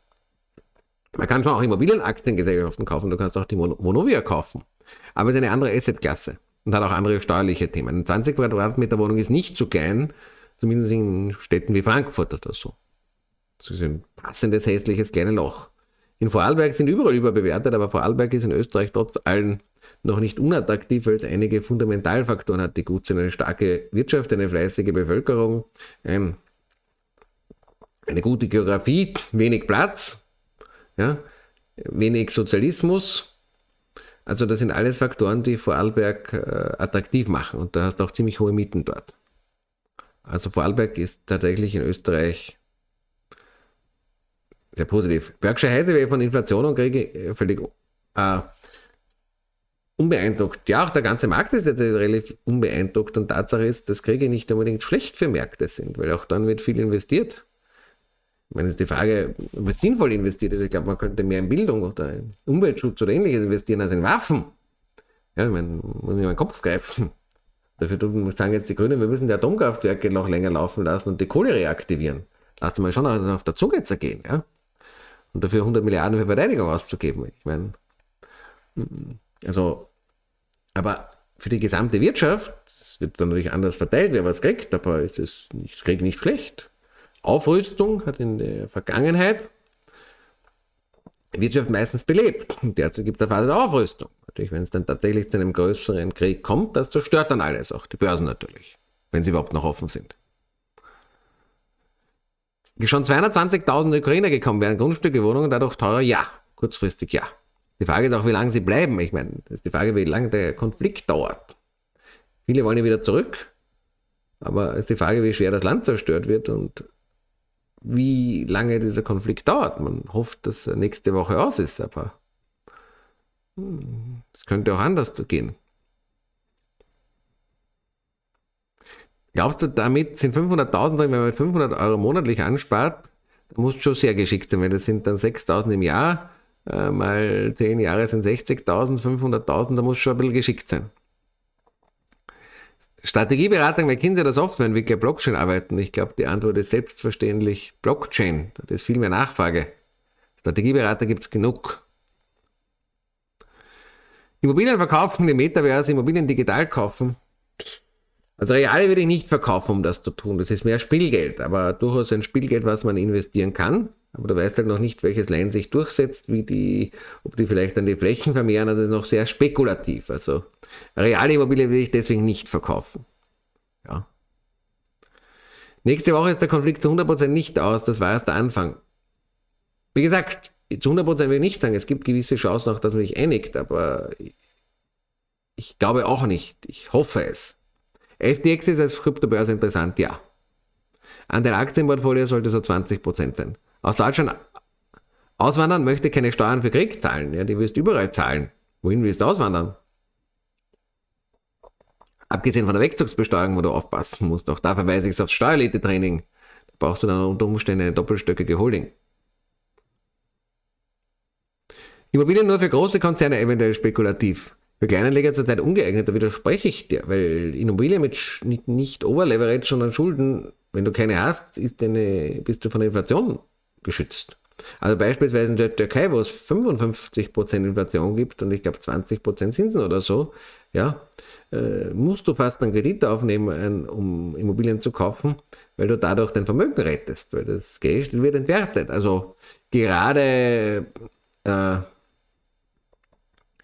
Man kann schon auch Immobilienaktiengesellschaften kaufen, du kannst auch die Monovia kaufen. Aber es ist eine andere Assetklasse und hat auch andere steuerliche Themen. Eine 20 Quadratmeter Wohnung ist nicht zu klein, Zumindest in Städten wie Frankfurt oder so. Das ist ein passendes, hässliches, kleines Loch. In Vorarlberg sind überall überbewertet, aber Vorarlberg ist in Österreich trotz allem noch nicht unattraktiv, weil es einige Fundamentalfaktoren hat, die gut sind. Eine starke Wirtschaft, eine fleißige Bevölkerung, ein, eine gute Geografie, wenig Platz, ja, wenig Sozialismus. Also das sind alles Faktoren, die Vorarlberg äh, attraktiv machen. Und da hast du auch ziemlich hohe Mieten dort. Also Vorarlberg ist tatsächlich in Österreich sehr positiv. Berkshire Heise wäre von Inflation und Kriege äh, völlig äh, unbeeindruckt. Ja, auch der ganze Markt ist jetzt relativ unbeeindruckt und Tatsache ist, dass Kriege nicht unbedingt schlecht für Märkte sind, weil auch dann wird viel investiert. Ich meine, ist die Frage, ob es sinnvoll investiert ist. Ich glaube, man könnte mehr in Bildung oder in Umweltschutz oder ähnliches investieren als in Waffen. Ja, ich meine, muss ich meinen Kopf greifen. Dafür sagen jetzt die Grünen, wir müssen die Atomkraftwerke noch länger laufen lassen und die Kohle reaktivieren. Lasst mal schon auf der Zunge zergehen, ja? Und dafür 100 Milliarden für Verteidigung auszugeben. Ich meine, also, aber für die gesamte Wirtschaft, es wird dann natürlich anders verteilt, wer was kriegt, aber es ist nicht, krieg nicht schlecht. Aufrüstung hat in der Vergangenheit Wirtschaft meistens belebt. Und derzeit gibt es eine Phase der Aufrüstung. Natürlich, wenn es dann tatsächlich zu einem größeren Krieg kommt, das zerstört dann alles, auch die Börsen natürlich, wenn sie überhaupt noch offen sind. Schon 220.000 Ukrainer gekommen wären, Grundstücke, Wohnungen dadurch teurer? Ja, kurzfristig ja. Die Frage ist auch, wie lange sie bleiben. Ich meine, das ist die Frage, wie lange der Konflikt dauert. Viele wollen ja wieder zurück, aber es ist die Frage, wie schwer das Land zerstört wird und wie lange dieser Konflikt dauert. Man hofft, dass er nächste Woche aus ist, aber es könnte auch anders gehen. Glaubst du, damit sind 500.000, wenn man 500 Euro monatlich anspart, da musst du schon sehr geschickt sein, weil das sind dann 6.000 im Jahr, äh, mal 10 Jahre sind 60.000, 500.000, da musst du schon ein bisschen geschickt sein. Strategieberatung McKinsey oder Softwareentwickler Blockchain arbeiten? Ich glaube, die Antwort ist selbstverständlich Blockchain. Da ist viel mehr Nachfrage. Strategieberater gibt es genug. Immobilien verkaufen im Metaverse, Immobilien digital kaufen. Also Reale würde ich nicht verkaufen, um das zu tun. Das ist mehr Spielgeld, aber durchaus ein Spielgeld, was man investieren kann. Aber du weißt halt noch nicht, welches Land sich durchsetzt, wie die, ob die vielleicht dann die Flächen vermehren. Also das ist noch sehr spekulativ. Also reale Immobilien will ich deswegen nicht verkaufen. Ja. Nächste Woche ist der Konflikt zu 100% nicht aus. Das war erst der Anfang. Wie gesagt, zu 100% will ich nicht sagen, es gibt gewisse Chancen auch, dass man sich einigt, aber ich glaube auch nicht. Ich hoffe es. FTX ist als Kryptobörse interessant, ja. An der Aktienportfolio sollte so 20% sein. Aus Deutschland auswandern möchte keine Steuern für Krieg zahlen. Ja, die wirst du überall zahlen. Wohin willst du auswandern? Abgesehen von der Wegzugsbesteuerung, wo du aufpassen musst. Auch da verweise ich es aufs Steuerelite-Training. Da brauchst du dann unter Umständen eine doppelstöckige Holding. Immobilien nur für große Konzerne eventuell spekulativ. Für Kleinanleger zurzeit ungeeignet, da widerspreche ich dir, weil Immobilien mit nicht, nicht Overleverage, sondern Schulden, wenn du keine hast, ist deine, bist du von der Inflation geschützt. Also beispielsweise in der Türkei, wo es 55% Inflation gibt und ich glaube 20% Zinsen oder so, ja, äh, musst du fast einen Kredit aufnehmen, um Immobilien zu kaufen, weil du dadurch dein Vermögen rettest, weil das Geld wird entwertet. Also gerade äh,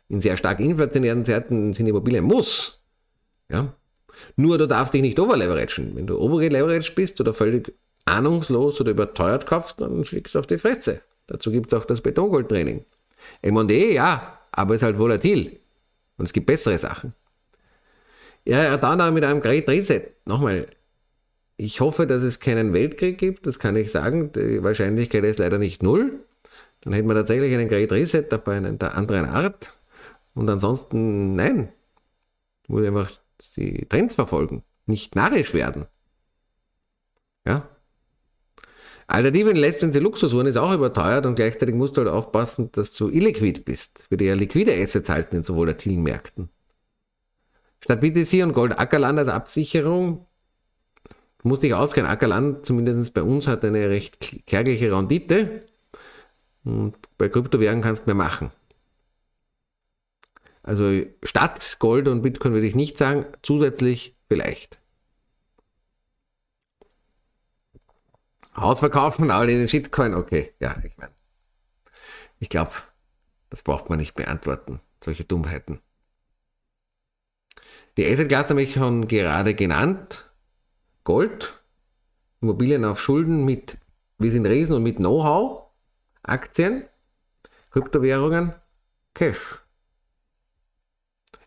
in sehr stark inflationären Zeiten sind Immobilien muss. Ja? Nur du darfst dich nicht overleveragen. Wenn du overleveraged bist oder völlig ahnungslos oder überteuert kaufst, dann schlägst du auf die Fresse. Dazu gibt es auch das Betongoldtraining. M&E, ja, aber ist halt volatil. Und es gibt bessere Sachen. Ja, ja, dann auch mit einem Great Reset. Nochmal, ich hoffe, dass es keinen Weltkrieg gibt, das kann ich sagen. Die Wahrscheinlichkeit ist leider nicht null. Dann hätten wir tatsächlich einen Great Reset, aber einen der anderen Art. Und ansonsten, nein. Du musst einfach die Trends verfolgen, nicht narrisch werden. Ja. Alternativen sie Luxus Luxusuhren ist auch überteuert und gleichzeitig musst du halt aufpassen, dass du illiquid bist. Wir ja liquide Assets halten in so volatilen Märkten. Statt BTC und Gold Ackerland als Absicherung du musst dich auskennen. Ackerland, zumindest bei uns, hat eine recht kärgliche Rendite. Und bei Kryptowährungen kannst du mehr machen. Also statt Gold und Bitcoin würde ich nicht sagen, zusätzlich vielleicht. Haus verkaufen, alle den Shitcoin, okay. Ja, ich meine, ich glaube, das braucht man nicht beantworten, solche Dummheiten. Die Asset Class habe ich schon gerade genannt. Gold, Immobilien auf Schulden mit, wir sind Riesen und mit Know-how, Aktien, Kryptowährungen, Cash.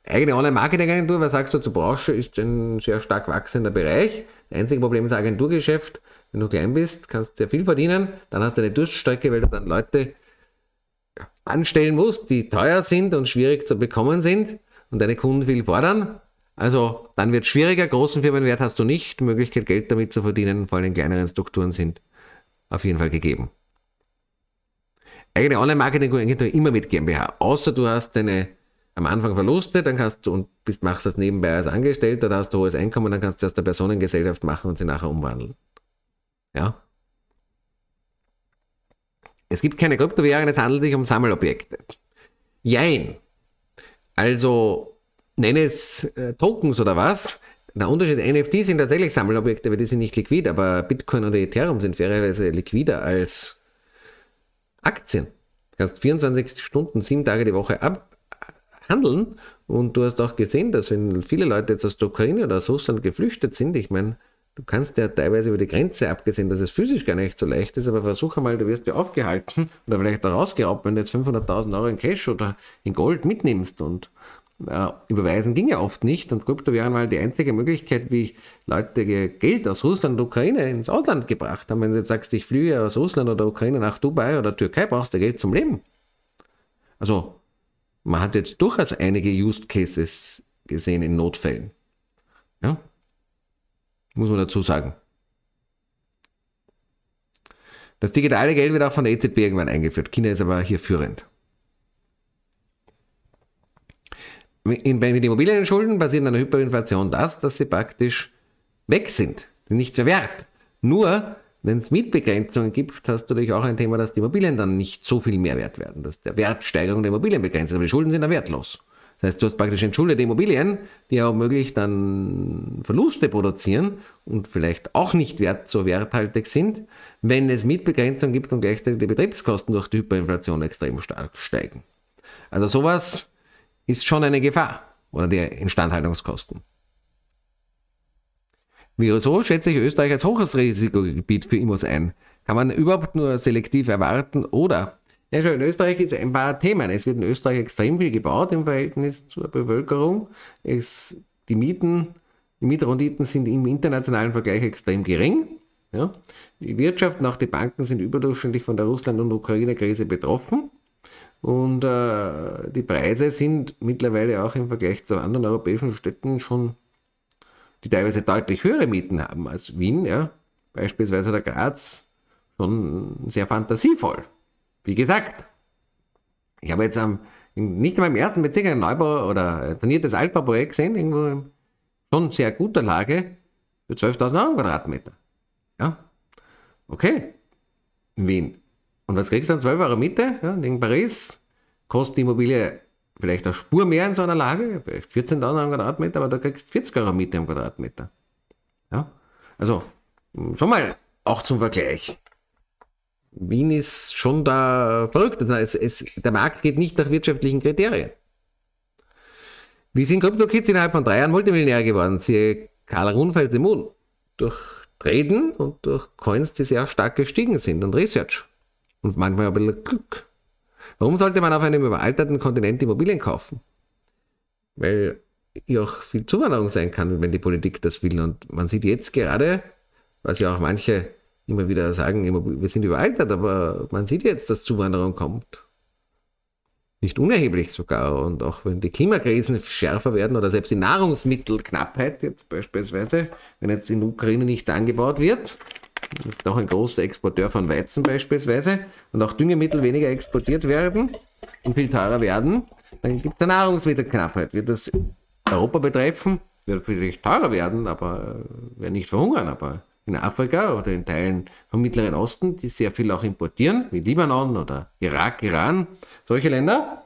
Eigene Online-Marketing-Agentur, was sagst du zur Branche, ist ein sehr stark wachsender Bereich. Das einzige Problem ist Agenturgeschäft. Wenn du klein bist, kannst du sehr viel verdienen, dann hast du eine Durststrecke, weil du dann Leute anstellen musst, die teuer sind und schwierig zu bekommen sind und deine Kunden viel fordern. Also dann wird es schwieriger. Großen Firmenwert hast du nicht. Die Möglichkeit, Geld damit zu verdienen, vor allem in kleineren Strukturen, sind auf jeden Fall gegeben. Eigene Online-Marketing-Agentur immer mit GmbH, außer du hast eine am Anfang Verluste, dann kannst du und bist, machst das nebenbei als Angestellter, da hast du hohes Einkommen, dann kannst du das der Personengesellschaft machen und sie nachher umwandeln. Ja. Es gibt keine Kryptowährungen, es handelt sich um Sammelobjekte. Jein. Also, nenne es äh, Tokens oder was. Der Unterschied, NFT sind tatsächlich Sammelobjekte, weil die sind nicht liquid, aber Bitcoin oder Ethereum sind fairerweise liquider als Aktien. Du kannst 24 Stunden, 7 Tage die Woche ab handeln. Und du hast auch gesehen, dass wenn viele Leute jetzt aus der Ukraine oder aus Russland geflüchtet sind, ich meine, du kannst ja teilweise über die Grenze, abgesehen, dass es physisch gar nicht so leicht ist, aber versuch einmal, du wirst ja aufgehalten oder vielleicht auch rausgeraubt, wenn du jetzt 500.000 Euro in Cash oder in Gold mitnimmst und äh, überweisen ging ja oft nicht und Kryptowährungen waren die einzige Möglichkeit, wie Leute Geld aus Russland und Ukraine ins Ausland gebracht haben. Wenn du jetzt sagst, ich flüge aus Russland oder Ukraine nach Dubai oder Türkei, brauchst du Geld zum Leben. Also man hat jetzt durchaus einige Use Cases gesehen in Notfällen. Ja? Muss man dazu sagen. Das digitale Geld wird auch von der EZB irgendwann eingeführt. China ist aber hier führend. In, immobilien den Immobilienschulden basiert an der Hyperinflation das, dass sie praktisch weg sind, sind nichts mehr wert. Nur wenn es Mietbegrenzungen gibt, hast du natürlich auch ein Thema, dass die Immobilien dann nicht so viel mehr wert werden, dass der Wertsteigerung der Immobilien begrenzt ist, aber die Schulden sind dann wertlos. Das heißt, du hast praktisch entschuldete Immobilien, die auch möglich dann Verluste produzieren und vielleicht auch nicht wert so werthaltig sind, wenn es Mietbegrenzungen gibt und gleichzeitig die Betriebskosten durch die Hyperinflation extrem stark steigen. Also sowas ist schon eine Gefahr oder die Instandhaltungskosten. So schätze ich Österreich als hohes Risikogebiet für Immos ein. Kann man überhaupt nur selektiv erwarten oder? Ja schön, Österreich ist ein paar Themen. Es wird in Österreich extrem viel gebaut im Verhältnis zur Bevölkerung. Es, die Mieten, die Mietrenditen sind im internationalen Vergleich extrem gering. Ja. Die Wirtschaft und auch die Banken sind überdurchschnittlich von der Russland- und Ukraine-Krise betroffen. Und äh, die Preise sind mittlerweile auch im Vergleich zu anderen europäischen Städten schon die teilweise deutlich höhere Mieten haben als Wien, ja, beispielsweise der Graz, schon sehr fantasievoll. Wie gesagt, ich habe jetzt am, nicht einmal im ersten Bezirk ein Neubau oder saniertes Altbauprojekt gesehen, irgendwo schon sehr guter Lage, für 12.000 Euro Quadratmeter. Ja, okay, in Wien. Und was kriegst du an 12 Euro Miete? Ja, in Paris kostet die Immobilie vielleicht eine Spur mehr in so einer Lage, vielleicht 14.000 am Quadratmeter, aber da kriegst 40 Euro Miete am Quadratmeter. Ja? Also, schon mal auch zum Vergleich. Wien ist schon da verrückt. Also, es, es, der Markt geht nicht nach wirtschaftlichen Kriterien. Wie sind Crypto Kids innerhalb von drei Jahren Multimillionär geworden? Siehe Karl Runfeld Immun. Durch Traden und durch Coins, die sehr stark gestiegen sind und Research. Und manchmal ein bisschen Glück. Warum sollte man auf einem überalterten Kontinent Immobilien kaufen? Weil ja auch viel Zuwanderung sein kann, wenn die Politik das will. Und man sieht jetzt gerade, was ja auch manche immer wieder sagen, wir sind überaltert, aber man sieht jetzt, dass Zuwanderung kommt. Nicht unerheblich sogar. Und auch wenn die Klimakrisen schärfer werden oder selbst die Nahrungsmittelknappheit jetzt beispielsweise, wenn jetzt in Ukraine nicht angebaut wird, ist noch ein großer Exporteur von Weizen beispielsweise, und auch Düngemittel weniger exportiert werden und viel teurer werden, dann gibt es eine Nahrungsmittelknappheit. Wird das Europa betreffen? Wird vielleicht teurer werden, aber äh, werden nicht verhungern, aber in Afrika oder in Teilen vom Mittleren Osten, die sehr viel auch importieren, wie Libanon oder Irak, Iran, solche Länder.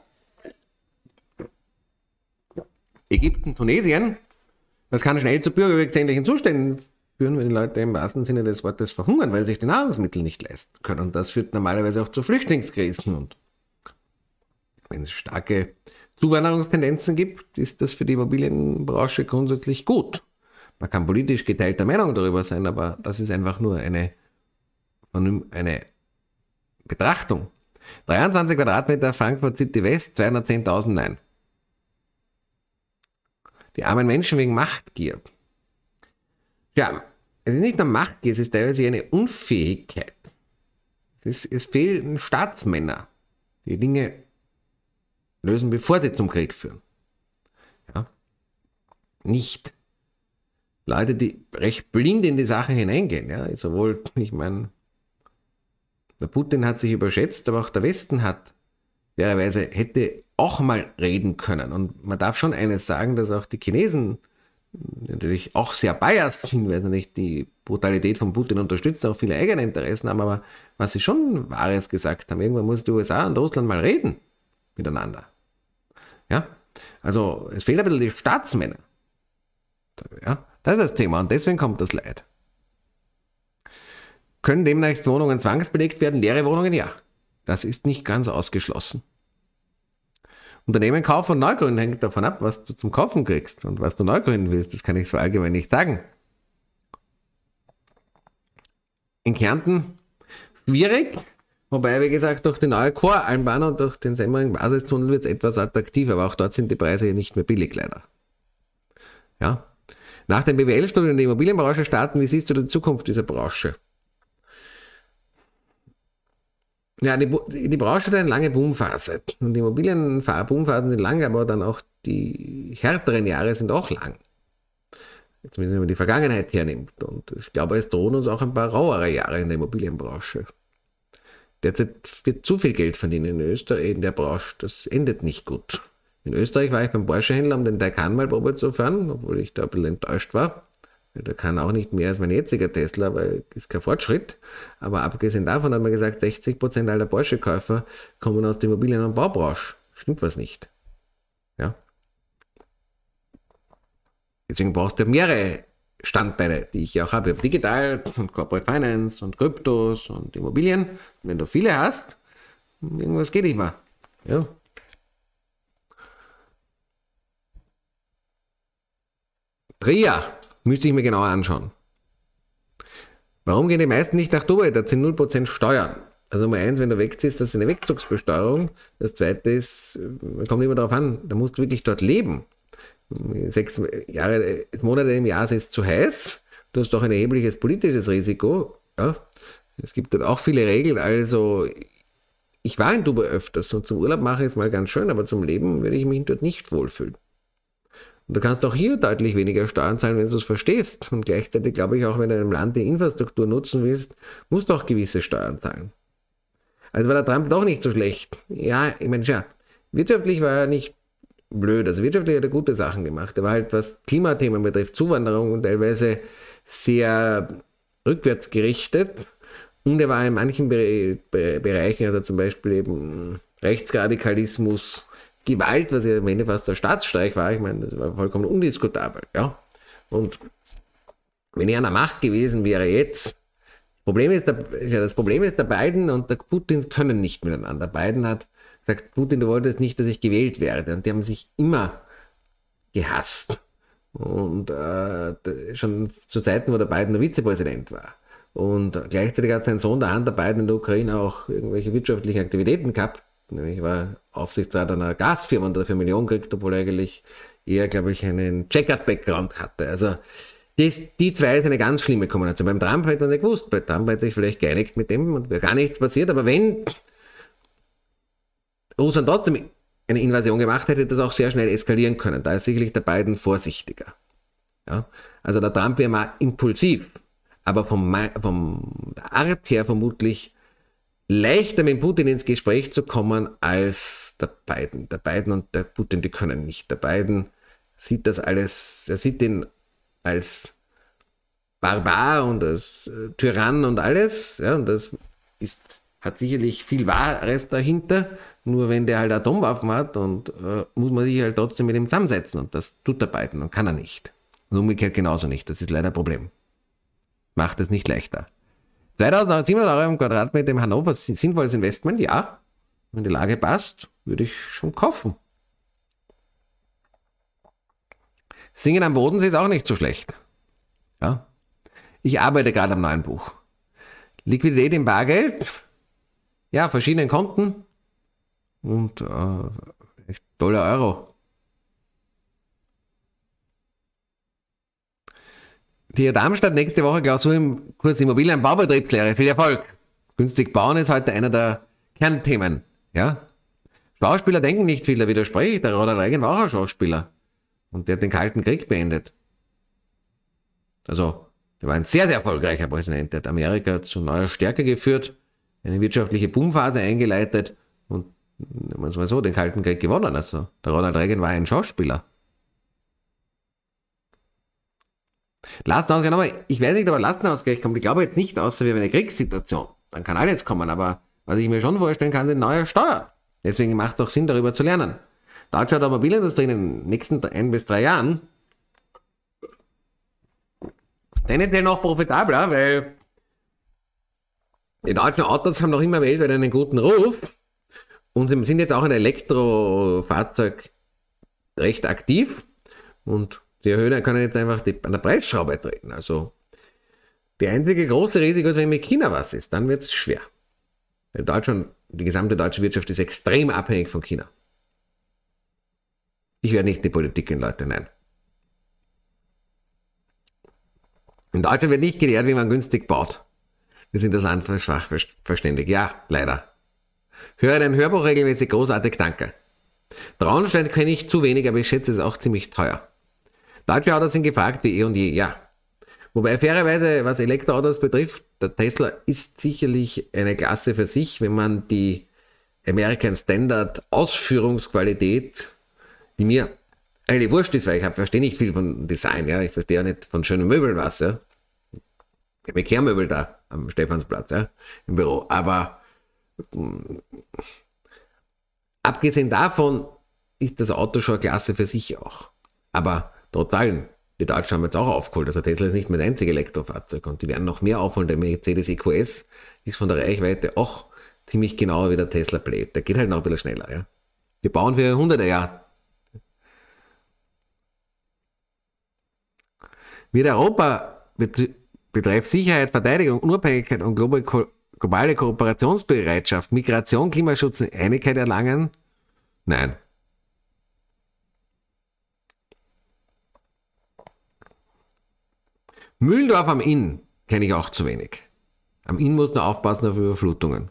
Ägypten, Tunesien, das kann schnell zu bürgerkriegsähnlichen Zuständen spüren, wenn die Leute im wahrsten Sinne des Wortes verhungern, weil sich die Nahrungsmittel nicht leisten können. Und das führt normalerweise auch zu Flüchtlingskrisen. Und wenn es starke Zuwanderungstendenzen gibt, ist das für die Immobilienbranche grundsätzlich gut. Man kann politisch geteilter Meinung darüber sein, aber das ist einfach nur eine, eine Betrachtung. 23 Quadratmeter Frankfurt City West, 210.000 Nein. Die armen Menschen wegen Machtgier. Ja, es ist nicht nur Macht, es ist teilweise eine Unfähigkeit. Es, ist, es fehlen Staatsmänner, die Dinge lösen, bevor sie zum Krieg führen. Ja? Nicht Leute, die recht blind in die Sache hineingehen. Ja? Sowohl, also ich meine, der Putin hat sich überschätzt, aber auch der Westen hat fairerweise hätte auch mal reden können. Und man darf schon eines sagen, dass auch die Chinesen natürlich auch sehr biased sind, weil sie nicht die Brutalität von Putin unterstützen, auch viele eigene Interessen haben, aber was sie schon Wahres gesagt haben, irgendwann muss die USA und Russland mal reden miteinander. Ja, also es fehlen ein bisschen die Staatsmänner. Ja, das ist das Thema und deswegen kommt das Leid. Können demnächst Wohnungen zwangsbelegt werden? Leere Wohnungen? Ja. Das ist nicht ganz ausgeschlossen. Unternehmen kaufen und neu gründen hängt davon ab, was du zum Kaufen kriegst und was du neu gründen willst. Das kann ich so allgemein nicht sagen. In Kärnten schwierig, wobei, wie gesagt, durch die neue Choralbahn und durch den Semmering Basistunnel wird es etwas attraktiver, aber auch dort sind die Preise nicht mehr billig, leider. Ja. Nach dem BWL-Studium in der Immobilienbranche starten, wie siehst du die Zukunft dieser Branche? Ja, die, die Branche hat eine lange Boomphase. Und die Immobilienboomphasen sind lang, aber dann auch die härteren Jahre sind auch lang. Zumindest wenn man die Vergangenheit hernimmt. Und ich glaube, es drohen uns auch ein paar rauere Jahre in der Immobilienbranche. Derzeit wird zu viel Geld verdienen in Österreich, in der Branche. Das endet nicht gut. In Österreich war ich beim Porsche-Händler, um den Taycan mal probiert zu fahren, obwohl ich da ein bisschen enttäuscht war. Der kann auch nicht mehr als mein jetziger Tesla, weil ist kein Fortschritt. Aber abgesehen davon hat man gesagt, 60% Prozent aller Porsche-Käufer kommen aus der Immobilien- und Baubranche. Stimmt was nicht. Ja. Deswegen brauchst du mehrere Standbeine, die ich auch habe. Digital und Corporate Finance und Kryptos und Immobilien. wenn du viele hast, irgendwas geht nicht mehr. Ja. Trier. Müsste ich mir genauer anschauen. Warum gehen die meisten nicht nach Dubai? Da sind 0% Steuern. Also Nummer eins, wenn du wegziehst, das ist eine Wegzugsbesteuerung. Das zweite ist, äh, kommt immer darauf an, da musst du wirklich dort leben. Sechs Jahre, äh, Monate im Jahr ist es zu heiß. Du hast doch ein erhebliches politisches Risiko. Ja. Es gibt dort auch viele Regeln. Also ich war in Dubai öfters und zum Urlaub mache ich es mal ganz schön, aber zum Leben würde ich mich dort nicht wohlfühlen. Und du kannst auch hier deutlich weniger Steuern zahlen, wenn du es verstehst. Und gleichzeitig glaube ich auch, wenn du in einem Land die Infrastruktur nutzen willst, musst du auch gewisse Steuern zahlen. Also war der Trump doch nicht so schlecht. Ja, ich meine, ja, wirtschaftlich war er nicht blöd. Also wirtschaftlich hat er gute Sachen gemacht. Er war halt, was Klimathemen betrifft, Zuwanderung und teilweise sehr rückwärts gerichtet. Und er war in manchen Bereichen, also zum Beispiel eben Rechtsradikalismus, Gewalt, was ja am Ende fast der Staatsstreich war, ich meine, das war vollkommen undiskutabel. Ja? Und wenn er an der Macht gewesen wäre jetzt, das Problem ist, der, ja, das Problem ist, der Biden und der Putin können nicht miteinander. Biden hat gesagt, Putin, du wolltest nicht, dass ich gewählt werde. Und die haben sich immer gehasst. Und äh, schon zu Zeiten, wo der Biden der Vizepräsident war. Und gleichzeitig hat sein Sohn, der Hunter Biden in der Ukraine, auch irgendwelche wirtschaftlichen Aktivitäten gehabt. Nämlich war Aufsichtsrat einer Gasfirma der dafür Millionen kriegt, obwohl er eigentlich eher, glaube ich, einen Checkout-Background hatte. Also das, die zwei ist eine ganz schlimme Kombination. Beim Trump hätte man nicht gewusst, bei Trump hätte sich vielleicht geeinigt mit dem und wäre gar nichts passiert, aber wenn Russland trotzdem eine Invasion gemacht hätte, das auch sehr schnell eskalieren können. Da ist sicherlich der Biden vorsichtiger. Ja? Also der Trump wäre mal impulsiv, aber vom, vom Art her vermutlich leichter mit Putin ins Gespräch zu kommen als der Biden. Der Biden und der Putin, die können nicht. Der Biden sieht das alles, er sieht ihn als Barbar und als äh, Tyrann und alles. Ja, und das ist, hat sicherlich viel Wahres dahinter. Nur wenn der halt Atomwaffen hat und äh, muss man sich halt trotzdem mit ihm zusammensetzen. Und das tut der Biden und kann er nicht. Und umgekehrt genauso nicht. Das ist leider ein Problem. Macht es nicht leichter. 2700 Euro im Quadratmeter im Hannover sinnvolles Investment, ja. Wenn die Lage passt, würde ich schon kaufen. Singen am Bodensee ist auch nicht so schlecht. Ja. Ich arbeite gerade am neuen Buch. Liquidität im Bargeld, ja, verschiedenen Konten und äh, Dollar Euro. Die Darmstadt nächste Woche Klausur im Kurs Immobilien Baubetriebslehre. Viel Erfolg. Günstig bauen ist heute einer der Kernthemen. Ja? Schauspieler denken nicht viel, da widerspreche ich. Der Ronald Reagan war auch ein Schauspieler. Und der hat den Kalten Krieg beendet. Also, der war ein sehr, sehr erfolgreicher Präsident. Der hat Amerika zu neuer Stärke geführt, eine wirtschaftliche Boomphase eingeleitet und, wir es mal so, den Kalten Krieg gewonnen. Also, der Ronald Reagan war ein Schauspieler. Lastenausgleich nochmal, ich weiß nicht, aber Lastenausgleich kommt, ich glaube jetzt nicht, außer wir haben eine Kriegssituation. Dann kann alles kommen, aber was ich mir schon vorstellen kann, sind neue Steuer. Deswegen macht es auch Sinn, darüber zu lernen. Deutsche Automobilindustrie in den nächsten ein bis drei Jahren tendenziell noch profitabler, weil die deutschen Autos haben noch immer weltweit einen guten Ruf und sind jetzt auch in Elektrofahrzeug recht aktiv und der Höhner kann jetzt einfach die, an der Breitschraube treten. Also die einzige große Risiko ist, wenn mit China was ist, dann wird es schwer. In Deutschland, die gesamte deutsche Wirtschaft ist extrem abhängig von China. Ich werde nicht in die Politik gehen, Leute, nein. In Deutschland wird nicht gelehrt, wie man günstig baut. Wir sind das Land für schwach verständig. Ja, leider. Höre dein Hörbuch regelmäßig, großartig, danke. Traunstein kenne ich zu wenig, aber ich schätze es ist auch ziemlich teuer. Dacia Autos sind gefragt wie eh und je, ja. Wobei fairerweise, was Elektroautos betrifft, der Tesla ist sicherlich eine Klasse für sich, wenn man die American Standard Ausführungsqualität, die mir eigentlich wurscht ist, weil ich verstehe nicht viel von Design, ja, ich verstehe auch nicht von schönen Möbeln was, ja. Ich habe Kehrmöbel da am Stephansplatz, ja, im Büro, aber mh, mm, abgesehen davon ist das Auto schon eine Klasse für sich auch. Aber Trotz allem, die Deutschen haben jetzt auch aufgeholt. Also Tesla ist nicht mehr das einzige Elektrofahrzeug und die werden noch mehr aufholen. Der Mercedes EQS ist von der Reichweite auch ziemlich genau wie der Tesla Blade. Der geht halt noch ein bisschen schneller. Ja? Die bauen für hunderte Jahre. Wird Europa betreffs Sicherheit, Verteidigung, Unabhängigkeit und globale, Ko globale Kooperationsbereitschaft, Migration, Klimaschutz Einigkeit erlangen? Nein. Mühlendorf am Inn kenne ich auch zu wenig. Am Inn muss man aufpassen auf Überflutungen.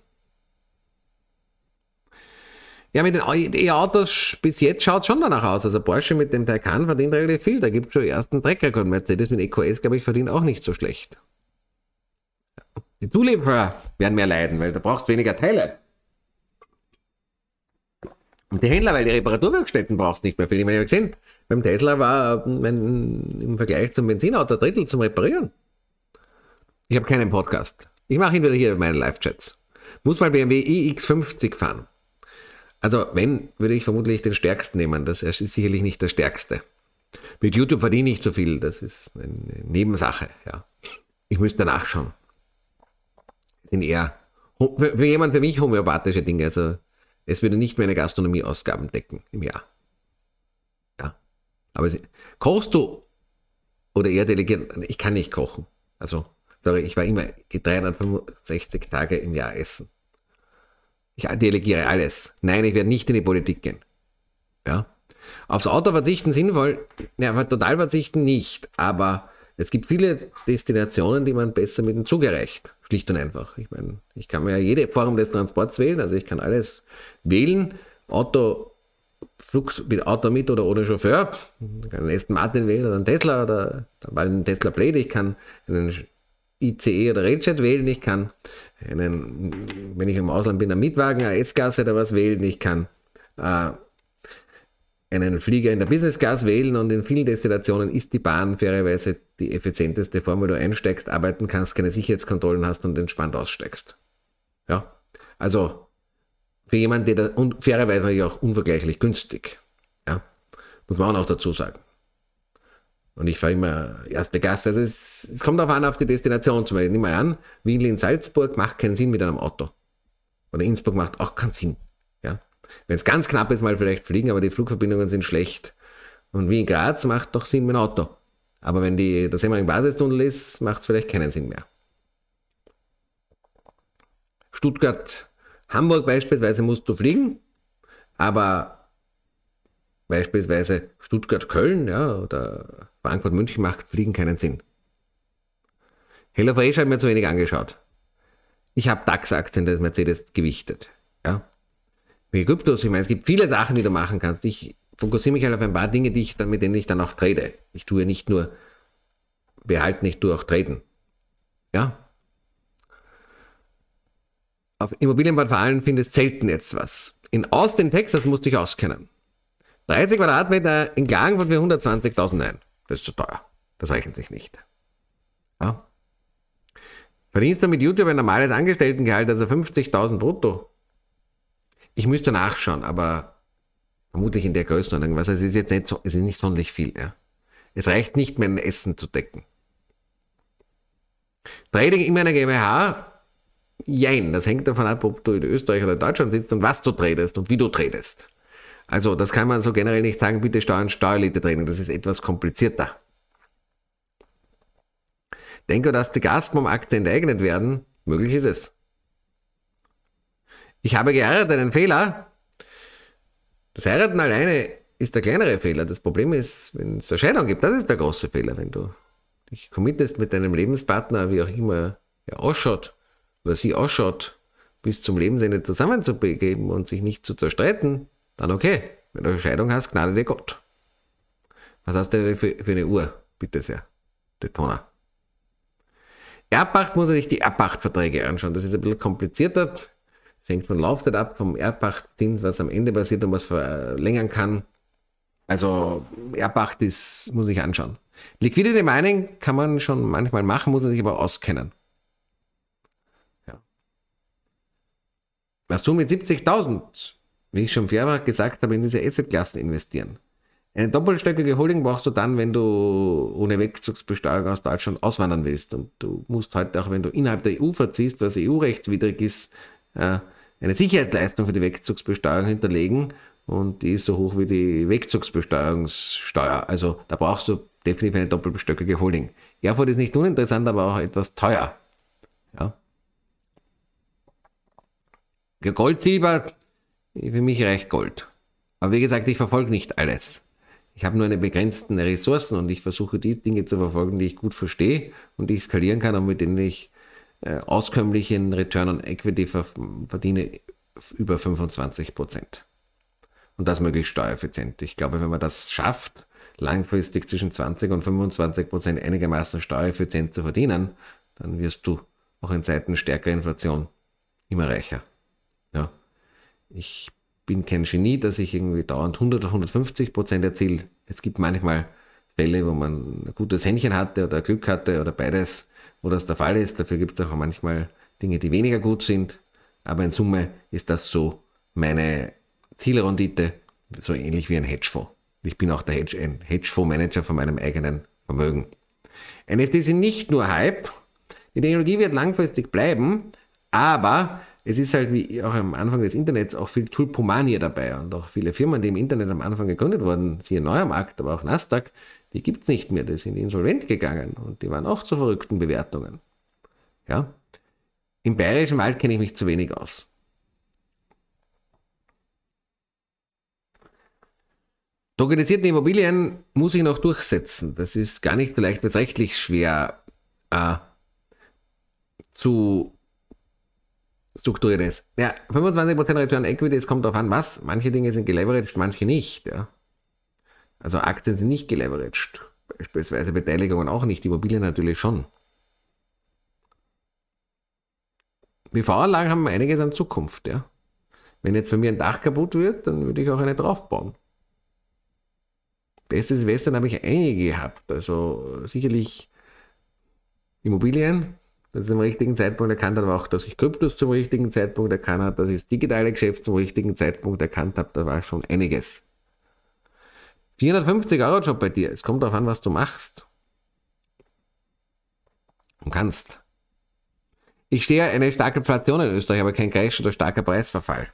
Ja, mit den E-Autos bis jetzt schaut es schon danach aus. Also Porsche mit dem Taycan verdient relativ viel. Da gibt es schon ersten Dreckrekord. Mercedes mit EQS, glaube ich, verdient auch nicht so schlecht. Die Zulieferer werden mehr leiden, weil da brauchst du weniger Teile. Und die Händler, weil die Reparaturwerkstätten brauchst nicht mehr viel. Ich meine, ich gesehen, beim Tesla war mein, im Vergleich zum Benzinauto ein Drittel zum Reparieren. Ich habe keinen Podcast. Ich mache ihn wieder hier in meinen Live-Chats. Muss mal BMW iX50 fahren. Also, wenn, würde ich vermutlich den stärksten nehmen. Das ist sicherlich nicht der stärkste. Mit YouTube verdiene ich zu viel. Das ist eine Nebensache. Ja. Ich müsste nachschauen. schauen. Sind eher für, für jemand, für mich homöopathische Dinge. Also, es würde nicht meine Gastronomieausgaben decken im Jahr. Ja. Aber kochst du oder eher delegieren? ich kann nicht kochen. Also, sorry, ich war immer 365 Tage im Jahr essen. Ich delegiere alles. Nein, ich werde nicht in die Politik gehen. Ja. Aufs Auto verzichten sinnvoll, ja, total verzichten nicht, aber es gibt viele Destinationen, die man besser mit dem Zug erreicht. Schlicht und einfach. Ich meine, ich kann mir ja jede Form des Transports wählen, also ich kann alles wählen. Auto, Flug mit Auto mit oder ohne Chauffeur. Ich kann einen Aston Martin wählen oder einen Tesla oder einen Tesla Blade. Ich kann einen ICE oder Railjet wählen. Ich kann einen, wenn ich im Ausland bin, einen Mietwagen, eine s gasse oder was wählen. Ich kann äh, einen Flieger in der Business Class wählen und in vielen Destinationen ist die Bahn fairerweise die effizienteste Form, weil du einsteigst, arbeiten kannst, keine Sicherheitskontrollen hast und entspannt aussteigst. Ja, also für jemanden, der da, und fairerweise natürlich auch unvergleichlich günstig. Ja, muss man auch noch dazu sagen. Und ich fahre immer erste Gasse, Also es, es kommt auch an auf die Destination. Zum Beispiel, nimm mal an, Wien in Salzburg macht keinen Sinn mit einem Auto. Oder Innsbruck macht auch keinen Sinn wenn es ganz knapp ist, mal vielleicht fliegen, aber die Flugverbindungen sind schlecht. Und wie in Graz macht doch Sinn mit dem Auto. Aber wenn die, das immer im Basistunnel ist, macht es vielleicht keinen Sinn mehr. Stuttgart, Hamburg beispielsweise musst du fliegen, aber beispielsweise Stuttgart-Köln ja, oder Frankfurt-München macht Fliegen keinen Sinn. HelloFresh habe ich mir zu wenig angeschaut. Ich habe DAX-Aktien des Mercedes gewichtet. Ja wie Kryptos. Ich meine, es gibt viele Sachen, die du machen kannst. Ich fokussiere mich halt auf ein paar Dinge, die ich dann, mit denen ich dann auch trade. Ich tue nicht nur behalten, ich tue auch traden. Ja. Auf Immobilienportalen findest selten jetzt was. In Austin, Texas musste ich auskennen. 30 Quadratmeter in Klagenfurt für 120.000 Nein. Das ist zu teuer. Das rechnet sich nicht. Ja. Verdienst du mit YouTube ein normales Angestelltengehalt, also 50.000 brutto? Ich müsste nachschauen, aber vermutlich in der Größenordnung. Was also es ist jetzt nicht, so, es ist nicht sonderlich viel. Ja. Es reicht nicht, mein Essen zu decken. Trading in meiner GmbH? Jein, das hängt davon ab, ob du in Österreich oder Deutschland sitzt und was du tradest und wie du tradest. Also, das kann man so generell nicht sagen, bitte steuern steuerliche training das ist etwas komplizierter. Denke, dass die gasbom aktien enteignet werden, möglich ist es ich habe geheiratet, einen Fehler. Das Heiraten alleine ist der kleinere Fehler. Das Problem ist, wenn es eine Scheidung gibt, das ist der große Fehler, wenn du dich committest mit deinem Lebenspartner, wie auch immer er ausschaut oder sie ausschaut, bis zum Lebensende zusammenzubegeben und sich nicht zu zerstreiten, dann okay. Wenn du eine Scheidung hast, gnade dir Gott. Was hast du für, für eine Uhr? Bitte sehr. Detoner. Erbpacht muss er sich die Erbpachtverträge anschauen. Das ist ein bisschen komplizierter. Es hängt von Laufzeit ab, vom Erbpachtzins, was am Ende passiert und was verlängern kann. Also Erbpacht ist, muss ich anschauen. Liquidity Mining kann man schon manchmal machen, muss man sich aber auskennen. Ja. Was tun mit 70.000? Wie ich schon mehrfach gesagt habe, in diese Asset-Klassen investieren. Eine doppelstöckige Holding brauchst du dann, wenn du ohne Wegzugsbesteuerung aus Deutschland auswandern willst. Und du musst heute, auch wenn du innerhalb der EU verziehst, was EU-rechtswidrig ist, äh, eine Sicherheitsleistung für die Wegzugsbesteuerung hinterlegen und die ist so hoch wie die Wegzugsbesteuerungssteuer. Also da brauchst du definitiv eine doppelbestöckige Holding. Erfurt ist nicht uninteressant, aber auch etwas teuer. Ja. Gold, Silber, für mich reicht Gold. Aber wie gesagt, ich verfolge nicht alles. Ich habe nur eine begrenzten Ressourcen und ich versuche die Dinge zu verfolgen, die ich gut verstehe und die ich skalieren kann und mit denen ich äh, auskömmlichen Return on Equity ver verdiene über 25 Prozent. Und das möglichst steuereffizient. Ich glaube, wenn man das schafft, langfristig zwischen 20 und 25 Prozent einigermaßen steuereffizient zu verdienen, dann wirst du auch in Zeiten stärkerer Inflation immer reicher. Ja. Ich bin kein Genie, dass ich irgendwie dauernd 100 oder 150 Prozent erziele. Es gibt manchmal Fälle, wo man ein gutes Händchen hatte oder Glück hatte oder beides wo das der Fall ist. Dafür gibt es auch manchmal Dinge, die weniger gut sind. Aber in Summe ist das so meine Zielrendite, so ähnlich wie ein Hedgefonds. Ich bin auch der Hedge, ein Hedgefonds-Manager von meinem eigenen Vermögen. NFTs sind nicht nur Hype. Die Technologie wird langfristig bleiben, aber es ist halt wie auch am Anfang des Internets auch viel Tulpomania dabei und auch viele Firmen, die im Internet am Anfang gegründet wurden, siehe Neuer Markt, aber auch Nasdaq, die gibt es nicht mehr, die sind insolvent gegangen und die waren auch zu verrückten Bewertungen. Ja? Im bayerischen Wald kenne ich mich zu wenig aus. Tokenisierte Immobilien muss ich noch durchsetzen. Das ist gar nicht so leicht, weil es rechtlich schwer äh, zu strukturieren ist. Ja, 25% Return Equity, es kommt darauf an, was. Manche Dinge sind geleveraged, manche nicht. Ja. Also Aktien sind nicht geleveraged. Beispielsweise Beteiligungen auch nicht, Immobilien natürlich schon. bv anlagen haben einiges an Zukunft, ja. Wenn jetzt bei mir ein Dach kaputt wird, dann würde ich auch eine draufbauen. Bestes Western habe ich einige eh gehabt. Also sicherlich Immobilien, das ist am richtigen Zeitpunkt erkannt aber auch dass ich Kryptos zum richtigen Zeitpunkt erkannt habe, dass ich das digitale Geschäft zum richtigen Zeitpunkt erkannt habe, da war schon einiges. 450-Euro-Job bei dir. Es kommt darauf an, was du machst. Und kannst. Ich stehe eine starke Inflation in Österreich, aber kein Crash oder starker Preisverfall.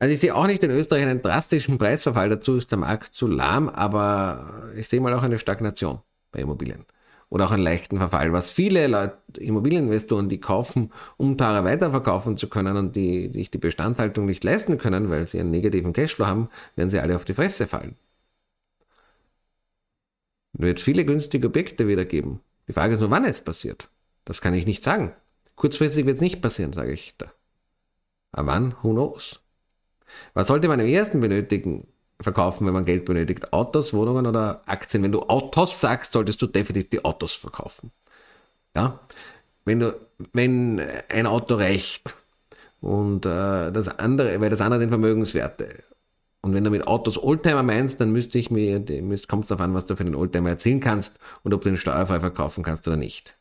Also ich sehe auch nicht in Österreich einen drastischen Preisverfall. Dazu ist der Markt zu lahm, aber ich sehe mal auch eine Stagnation bei Immobilien. Oder auch einen leichten Verfall, was viele Leute, Immobilieninvestoren, die kaufen, um teurer weiterverkaufen zu können und die sich die Bestandhaltung nicht leisten können, weil sie einen negativen Cashflow haben, werden sie alle auf die Fresse fallen wird viele günstige Objekte wieder geben. Die Frage ist nur, wann es passiert. Das kann ich nicht sagen. Kurzfristig wird es nicht passieren, sage ich da. Aber wann? Who knows? Was sollte man im ersten benötigen, verkaufen, wenn man Geld benötigt? Autos, Wohnungen oder Aktien? Wenn du Autos sagst, solltest du definitiv die Autos verkaufen. Ja? Wenn, du, wenn ein Auto reicht und äh, das andere, weil das andere sind Vermögenswerte und wenn du mit Autos Oldtimer meinst, dann müsste ich mir, kommt es darauf an, was du für den Oldtimer erzielen kannst und ob du den steuerfrei verkaufen kannst oder nicht.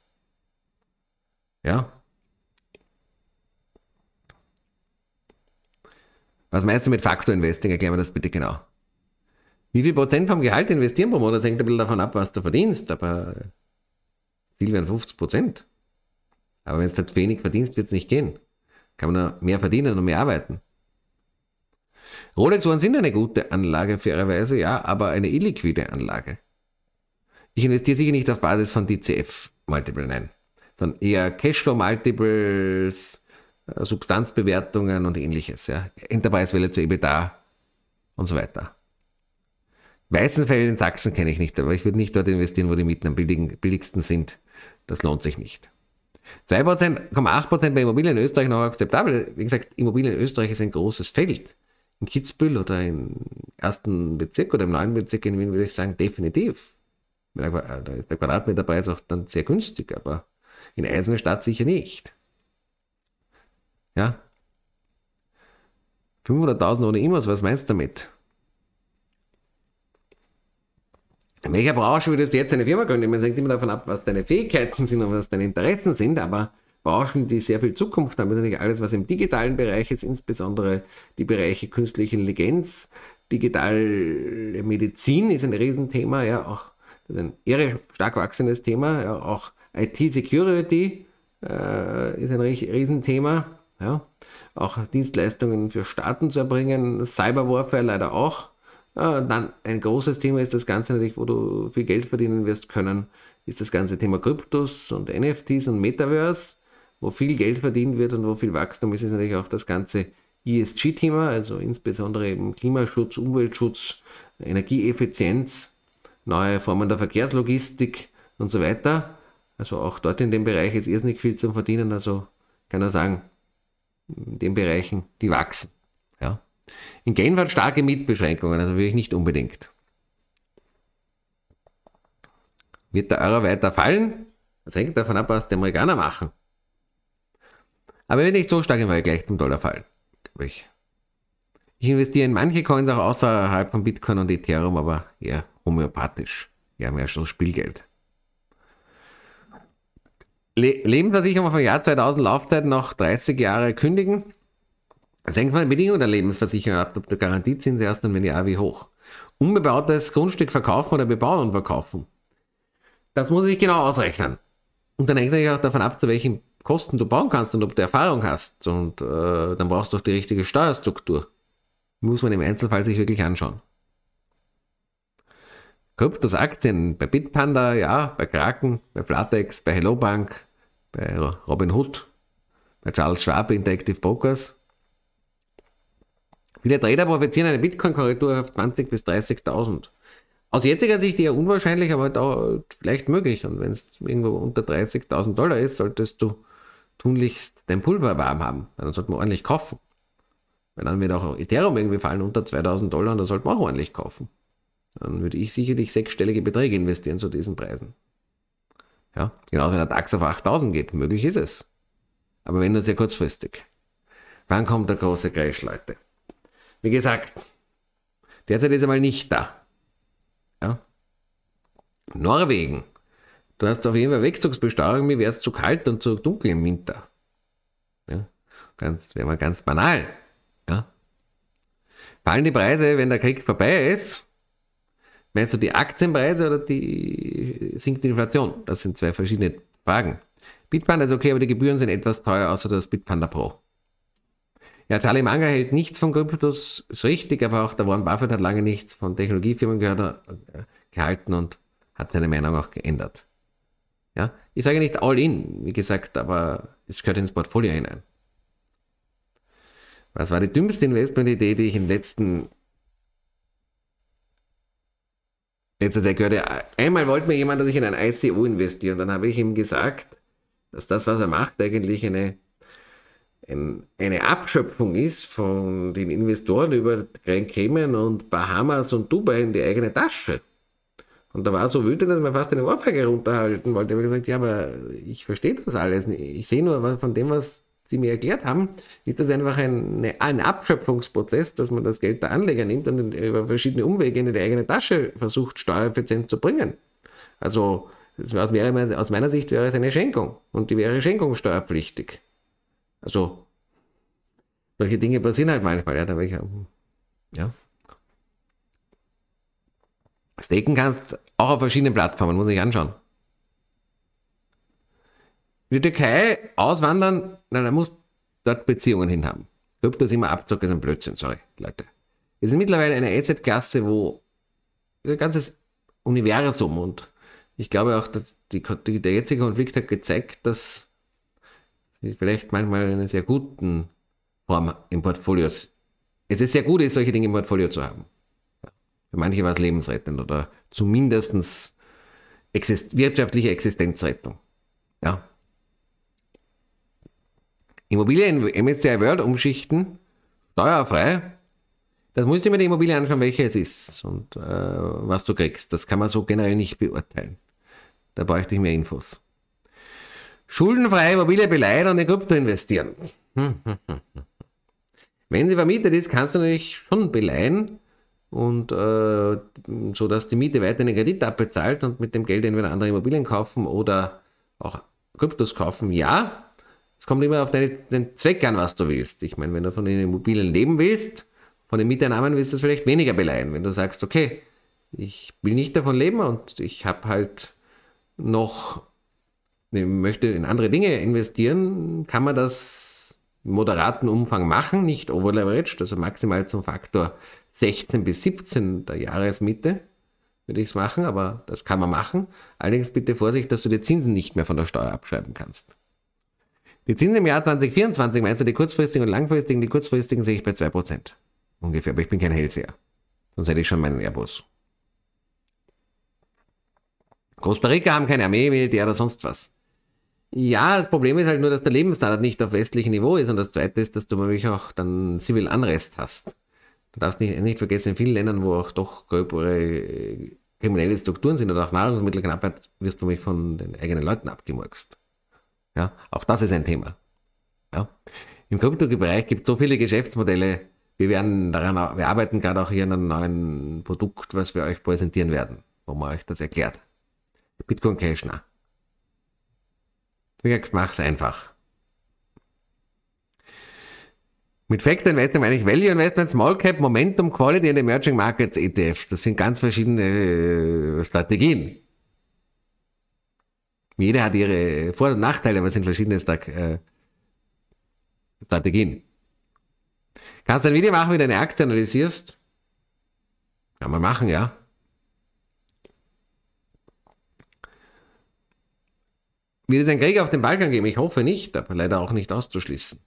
Ja? Was meinst du mit Faktor Investing? Erklär mir das bitte genau. Wie viel Prozent vom Gehalt investieren pro Monat? Das hängt ein bisschen davon ab, was du verdienst, aber Ziel wären 50 Prozent. Aber wenn es halt wenig verdienst, wird es nicht gehen. Kann man mehr verdienen und mehr arbeiten. Rolex One sind eine gute Anlage, fairerweise, ja, aber eine illiquide Anlage. Ich investiere sicher nicht auf Basis von DCF-Multiple, nein, sondern eher Cashflow-Multiples, äh, Substanzbewertungen und ähnliches, ja. Enterprise-Welle zu EBITDA und so weiter. Weißenfeld in Sachsen kenne ich nicht, aber ich würde nicht dort investieren, wo die Mieten am billigsten sind. Das lohnt sich nicht. 2,8% bei Immobilien in Österreich noch akzeptabel. Wie gesagt, Immobilien in Österreich ist ein großes Feld in Kitzbühel oder im ersten Bezirk oder im neuen Bezirk in Wien würde ich sagen, definitiv. Äh, der Quadratmeter ist auch dann sehr günstig, aber in einzelnen Stadt sicher nicht. Ja. 500.000 ohne Immos, was meinst du damit? In welcher Branche würdest du jetzt eine Firma gründen? Man hängt immer davon ab, was deine Fähigkeiten sind und was deine Interessen sind, aber Branchen, die sehr viel Zukunft haben, ist alles, was im digitalen Bereich ist, insbesondere die Bereiche künstliche Intelligenz, digitale Medizin ist ein Riesenthema, ja, auch ein eher stark wachsendes Thema, ja, auch IT-Security äh, ist ein Riesenthema, ja, auch Dienstleistungen für Staaten zu erbringen, Cyberwarfare leider auch. Ja, dann ein großes Thema ist das Ganze natürlich, wo du viel Geld verdienen wirst können, ist das ganze Thema Kryptos und NFTs und Metaverse wo viel Geld verdient wird und wo viel Wachstum ist, ist natürlich auch das ganze ESG-Thema, also insbesondere eben Klimaschutz, Umweltschutz, Energieeffizienz, neue Formen der Verkehrslogistik und so weiter. Also auch dort in dem Bereich ist irrsinnig viel zu verdienen. Also kann er sagen, in den Bereichen, die wachsen. Ja. In Genf starke Mietbeschränkungen, also wirklich nicht unbedingt. Wird der Euro weiter fallen? Das hängt davon ab, was die Amerikaner machen. Aber wenn nicht so stark im Vergleich zum Dollarfall, fall. Ich, ich investiere in manche Coins auch außerhalb von Bitcoin und Ethereum, aber eher homöopathisch. Wir haben ja schon Spielgeld. Le Lebensversicherung vom Jahr 2000, Laufzeit noch 30 Jahre kündigen. Senkt man die Bedingungen der Lebensversicherung ab, ob der Garantiezins erst und wenn ja, wie hoch. Unbebautes Grundstück verkaufen oder bebauen und verkaufen. Das muss ich genau ausrechnen. Und dann hängt natürlich auch davon ab, zu welchem Kosten du bauen kannst und ob du Erfahrung hast. Und äh, dann brauchst du auch die richtige Steuerstruktur. Muss man im Einzelfall sich wirklich anschauen. Kryptos, Aktien, bei Bitpanda, ja, bei Kraken, bei Flatex, bei Hello Bank, bei Robinhood, bei Charles Schwab, Interactive Brokers. Viele Trader profitieren eine Bitcoin-Korrektur auf 20.000 bis 30.000. Aus jetziger Sicht eher unwahrscheinlich, aber halt auch vielleicht möglich. Und wenn es irgendwo unter 30.000 Dollar ist, solltest du tunlichst dein Pulver warm haben. Dann sollte man ordentlich kaufen. Weil dann wird auch Ethereum irgendwie fallen unter 2000 Dollar und dann sollte man auch ordentlich kaufen. Dann würde ich sicherlich sechsstellige Beträge investieren zu diesen Preisen. Ja, genau wenn der DAX auf 8000 geht, möglich ist es. Aber wenn das ja kurzfristig. Wann kommt der große Crash, Leute? Wie gesagt, derzeit ist er mal nicht da. Ja? Norwegen Du hast auf jeden Fall Wegzugsbesteuerung, mir wäre es zu kalt und zu dunkel im Winter. Ja, ganz, wäre mal ganz banal. Ja. Fallen die Preise, wenn der Krieg vorbei ist? Meinst du die Aktienpreise oder die sinkt die Inflation? Das sind zwei verschiedene Fragen. Bitpanda ist okay, aber die Gebühren sind etwas teuer, außer das Bitpanda Pro. Ja, Charlie Manga hält nichts von Kryptos, ist richtig, aber auch der Warren Buffett hat lange nichts von Technologiefirmen gehört, äh, gehalten und hat seine Meinung auch geändert. Ja, ich sage nicht all in, wie gesagt, aber es gehört ins Portfolio hinein. Was war die dümmste Investmentidee, die ich im letzten letzter Tag gehört? Einmal wollte mir jemand, dass ich in ein ICO investiere und dann habe ich ihm gesagt, dass das, was er macht, eigentlich eine, ein, eine Abschöpfung ist von den Investoren über Grand Cayman und Bahamas und Dubai in die eigene Tasche. Und da war so wütend, dass mir fast eine Ohrfeige runterhalten wollte. Ich habe gesagt, ja, aber ich verstehe das alles nicht. Ich sehe nur von dem, was Sie mir erklärt haben, ist das einfach ein, ein Abschöpfungsprozess, dass man das Geld der Anleger nimmt und über verschiedene Umwege in die eigene Tasche versucht, steuereffizient zu bringen. Also aus, meiner Sicht wäre es eine Schenkung und die wäre schenkungssteuerpflichtig. Also solche Dinge passieren halt manchmal, ja, da ich, ja. Staken kannst auch auf verschiedenen Plattformen, muss ich anschauen. In die Türkei auswandern, na, dann muss dort Beziehungen hin haben. Krypto ist immer Abzug, ist ein Blödsinn, sorry, Leute. Es ist mittlerweile eine Asset-Klasse, wo ein ganzes Universum und ich glaube auch, die, die, der jetzige Konflikt hat gezeigt, dass sie vielleicht manchmal in sehr guten Form im Portfolio, ist. es ist sehr gut solche Dinge im Portfolio zu haben. Für manche war es lebensrettend oder zumindest exist wirtschaftliche Existenzrettung. Ja. Immobilie MSCI World umschichten, steuerfrei. Das musst du mir die Immobilie anschauen, welche es ist und äh, was du kriegst. Das kann man so generell nicht beurteilen. Da bräuchte ich mehr Infos. Schuldenfreie Immobilie beleihen und in Krypto investieren. Hm, hm, hm, Wenn sie vermietet ist, kannst du natürlich schon beleihen, und äh, so dass die Miete weiter eine Kredit abbezahlt und mit dem Geld entweder andere Immobilien kaufen oder auch Kryptos kaufen, ja. Es kommt immer auf deine, den Zweck an, was du willst. Ich meine, wenn du von den Immobilien leben willst, von den Mieteinnahmen willst du es vielleicht weniger beleihen. Wenn du sagst, okay, ich will nicht davon leben und ich habe halt noch, ich ne, möchte in andere Dinge investieren, kann man das im moderaten Umfang machen, nicht overleveraged, also maximal zum Faktor 16 bis 17 der Jahresmitte würde ich es machen, aber das kann man machen. Allerdings bitte Vorsicht, dass du die Zinsen nicht mehr von der Steuer abschreiben kannst. Die Zinsen im Jahr 2024, meinst du die kurzfristigen und langfristigen? Die kurzfristigen sehe ich bei 2% ungefähr, aber ich bin kein Hellseher. Sonst hätte ich schon meinen Airbus. Costa Rica haben keine Armee, Militär oder sonst was. Ja, das Problem ist halt nur, dass der Lebensstandard nicht auf westlichem Niveau ist und das zweite ist, dass du natürlich auch dann Zivilanrest hast. Du darfst nicht, nicht vergessen, in vielen Ländern, wo auch doch gröbere äh, kriminelle Strukturen sind oder auch Nahrungsmittelknappheit, wirst du mich von den eigenen Leuten abgemurkst. Ja, auch das ist ein Thema. Ja. Im Kryptobereich gibt es so viele Geschäftsmodelle, wir werden daran, wir arbeiten gerade auch hier an einem neuen Produkt, was wir euch präsentieren werden, wo man euch das erklärt. Bitcoin Cashner. Wie gesagt, mach's einfach. Mit Fact Investing meine ich Value Investment, Small Cap, Momentum, Quality and Emerging Markets ETFs. Das sind ganz verschiedene äh, Strategien. Jeder hat ihre Vor- und Nachteile, aber es sind verschiedene Stag, äh, Strategien. Kannst du ein Video machen, wie du eine Aktie analysierst? Kann man machen, ja. Wird es einen Krieg auf dem Balkan geben? Ich hoffe nicht, aber leider auch nicht auszuschließen.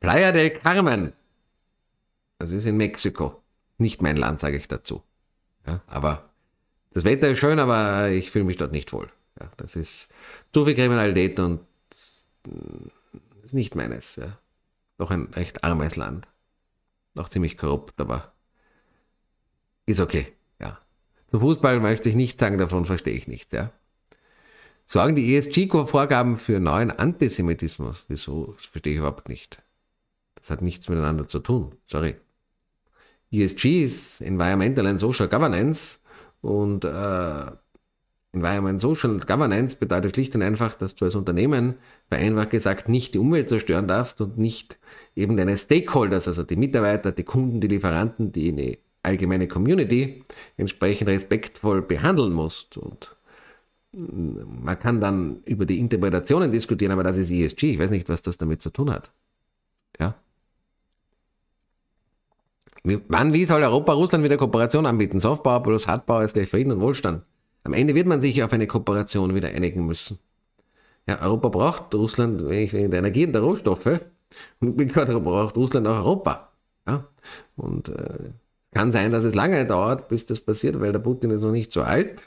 Playa del Carmen. Das ist in Mexiko. Nicht mein Land, sage ich dazu. Ja, aber das Wetter ist schön, aber ich fühle mich dort nicht wohl. Ja, das ist zu viel Kriminalität und ist nicht meines. Ja. Doch ein recht armes Land. Noch ziemlich korrupt, aber ist okay. Ja. Zum Fußball möchte ich nichts sagen, davon verstehe ich nichts. Ja. Sorgen die ESG-Vorgaben für neuen Antisemitismus? Wieso? Das verstehe ich überhaupt nicht. Es hat nichts miteinander zu tun. Sorry. ESG ist Environmental and Social Governance und äh, Environment Social Governance bedeutet schlicht und einfach, dass du als Unternehmen vereinfacht gesagt nicht die Umwelt zerstören darfst und nicht eben deine Stakeholders, also die Mitarbeiter, die Kunden, die Lieferanten, die eine allgemeine Community entsprechend respektvoll behandeln musst. Und hm, man kann dann über die Interpretationen diskutieren, aber das ist ESG. Ich weiß nicht, was das damit zu tun hat. Wann, wie soll Europa Russland wieder Kooperation anbieten? Softpower plus Hardpower ist gleich Frieden und Wohlstand. Am Ende wird man sich auf eine Kooperation wieder einigen müssen. Ja, Europa braucht Russland wegen der Energie und der Rohstoffe. Und braucht Russland auch Europa. Ja? Und äh, kann sein, dass es lange dauert, bis das passiert, weil der Putin ist noch nicht so alt.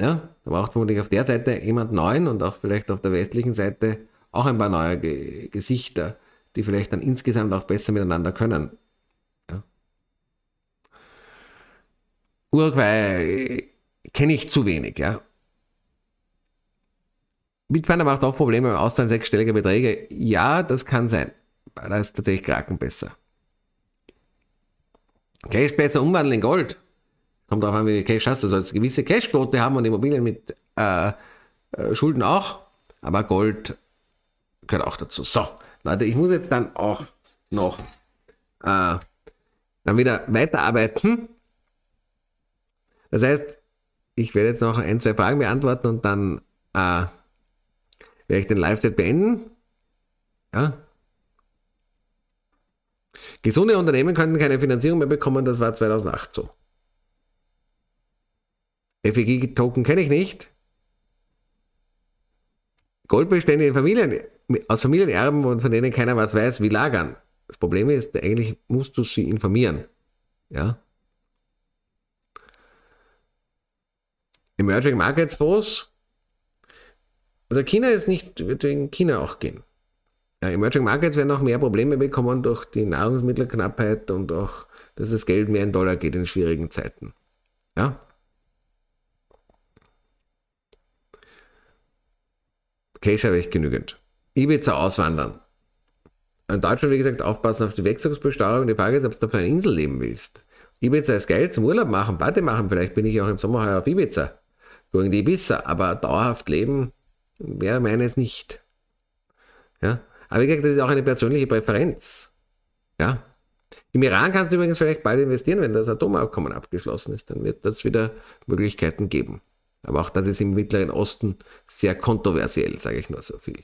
Ja, da braucht vermutlich auf der Seite jemand Neuen und auch vielleicht auf der westlichen Seite auch ein paar neue Ge Gesichter, die vielleicht dann insgesamt auch besser miteinander können. Uruguay kenne ich zu wenig, ja. Bitpanda macht auch Probleme im Auszahlen sechsstelliger Beträge. Ja, das kann sein. Da ist tatsächlich Kraken besser. Cash besser umwandeln in Gold. Kommt darauf an, wie viel Cash hast. Du Du sollst gewisse Cashquote haben und Immobilien mit äh, äh, Schulden auch. Aber Gold gehört auch dazu. So, Leute, ich muss jetzt dann auch noch äh, dann wieder weiterarbeiten. Das heißt, ich werde jetzt noch ein, zwei Fragen beantworten und dann äh, werde ich den Live-Chat beenden. Ja. Gesunde Unternehmen könnten keine Finanzierung mehr bekommen, das war 2008 so. FEG-Token kenne ich nicht. Goldbestände in Familien, aus Familienerben und von denen keiner was weiß, wie lagern. Das Problem ist, eigentlich musst du sie informieren. Ja. Emerging Markets Fonds, also China ist nicht, wird wegen China auch gehen. Ja, Emerging Markets werden auch mehr Probleme bekommen durch die Nahrungsmittelknappheit und auch, dass das Geld mehr in Dollar geht in schwierigen Zeiten. Ja. Cash habe ich genügend. Ibiza auswandern. In Deutschland, wie gesagt, aufpassen auf die Wechselungsbesteuerung. Die Frage ist, ob du auf einer Insel leben willst. Ibiza ist geil zum Urlaub machen, Party machen. Vielleicht bin ich auch im Sommer auf Ibiza nur in die Ibiza, aber dauerhaft leben wäre meines nicht. Ja? Aber wie gesagt, das ist auch eine persönliche Präferenz. Ja? Im Iran kannst du übrigens vielleicht bald investieren, wenn das Atomabkommen abgeschlossen ist. Dann wird das wieder Möglichkeiten geben. Aber auch das ist im Mittleren Osten sehr kontroversiell, sage ich nur so viel.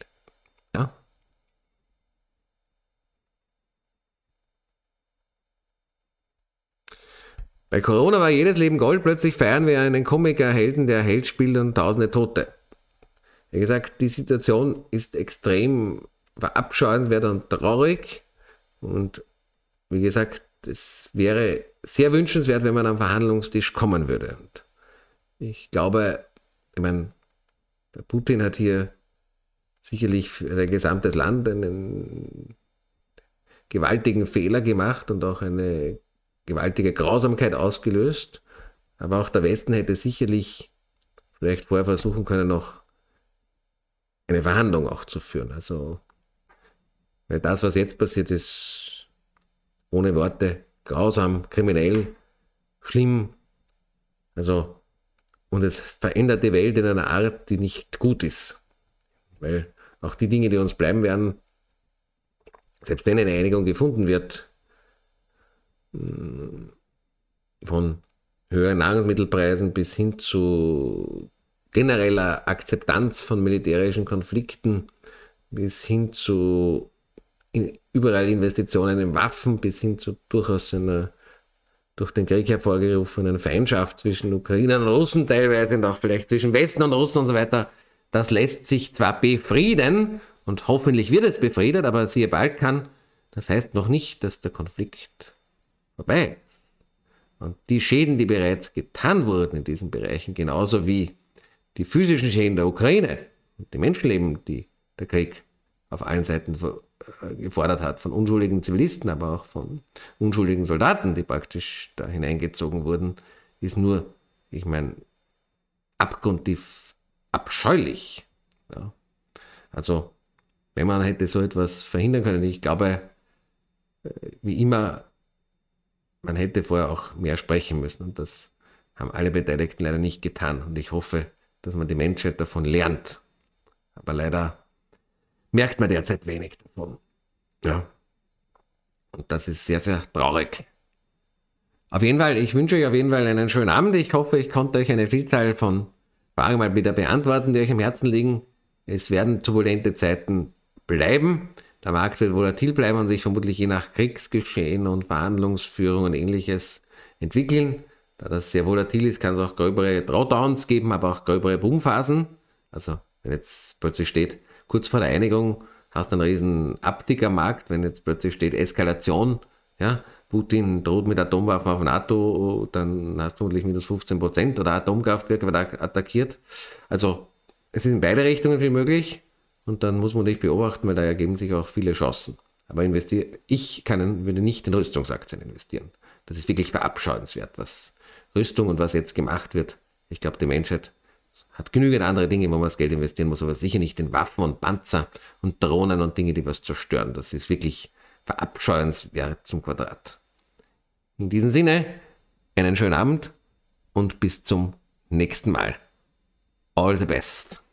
Bei Corona war jedes Leben Gold, plötzlich feiern wir einen Komiker, Helden, der Held spielt und tausende Tote. Wie gesagt, die Situation ist extrem verabscheuenswert und traurig. Und wie gesagt, es wäre sehr wünschenswert, wenn man am Verhandlungstisch kommen würde. Und ich glaube, ich meine, der Putin hat hier sicherlich für sein gesamtes Land einen gewaltigen Fehler gemacht und auch eine gewaltige Grausamkeit ausgelöst. Aber auch der Westen hätte sicherlich vielleicht vorher versuchen können, noch eine Verhandlung auch zu führen. Also, weil das, was jetzt passiert ist, ohne Worte, grausam, kriminell, schlimm. Also, und es verändert die Welt in einer Art, die nicht gut ist. Weil auch die Dinge, die uns bleiben werden, selbst wenn eine Einigung gefunden wird, von höheren Nahrungsmittelpreisen bis hin zu genereller Akzeptanz von militärischen Konflikten, bis hin zu in überall Investitionen in Waffen, bis hin zu durchaus einer durch den Krieg hervorgerufenen Feindschaft zwischen Ukrainern und Russen teilweise und auch vielleicht zwischen Westen und Russen und so weiter, das lässt sich zwar befrieden und hoffentlich wird es befriedet, aber siehe Balkan, das heißt noch nicht, dass der Konflikt vorbei ist. Und die Schäden, die bereits getan wurden in diesen Bereichen, genauso wie die physischen Schäden der Ukraine, und die Menschenleben, die der Krieg auf allen Seiten äh, gefordert hat, von unschuldigen Zivilisten, aber auch von unschuldigen Soldaten, die praktisch da hineingezogen wurden, ist nur, ich meine, abgrundtief abscheulich. Ja. Also, wenn man hätte so etwas verhindern können, ich glaube, äh, wie immer man hätte vorher auch mehr sprechen müssen und das haben alle Beteiligten leider nicht getan. Und ich hoffe, dass man die Menschheit davon lernt. Aber leider merkt man derzeit wenig davon. Ja. Und das ist sehr, sehr traurig. Auf jeden Fall, ich wünsche euch auf jeden Fall einen schönen Abend. Ich hoffe, ich konnte euch eine Vielzahl von Fragen mal wieder beantworten, die euch im Herzen liegen. Es werden turbulente Zeiten bleiben. Der Markt wird volatil bleiben und sich vermutlich je nach Kriegsgeschehen und Verhandlungsführung und ähnliches entwickeln. Da das sehr volatil ist, kann es auch gröbere Drawdowns geben, aber auch gröbere Boomphasen. Also wenn jetzt plötzlich steht, kurz vor der Einigung hast du einen riesen Abdickermarkt, wenn jetzt plötzlich steht Eskalation, ja, Putin droht mit Atomwaffen auf NATO, dann hast du vermutlich minus 15 Prozent oder Atomkraftwerke werden attackiert. Also es ist in beide Richtungen viel möglich. Und dann muss man dich beobachten, weil da ergeben sich auch viele Chancen. Aber investiere, ich kann, würde nicht in Rüstungsaktien investieren. Das ist wirklich verabscheuenswert, was Rüstung und was jetzt gemacht wird. Ich glaube, die Menschheit hat genügend andere Dinge, wo man das Geld investieren muss, aber sicher nicht in Waffen und Panzer und Drohnen und Dinge, die was zerstören. Das ist wirklich verabscheuenswert zum Quadrat. In diesem Sinne, einen schönen Abend und bis zum nächsten Mal. All the best.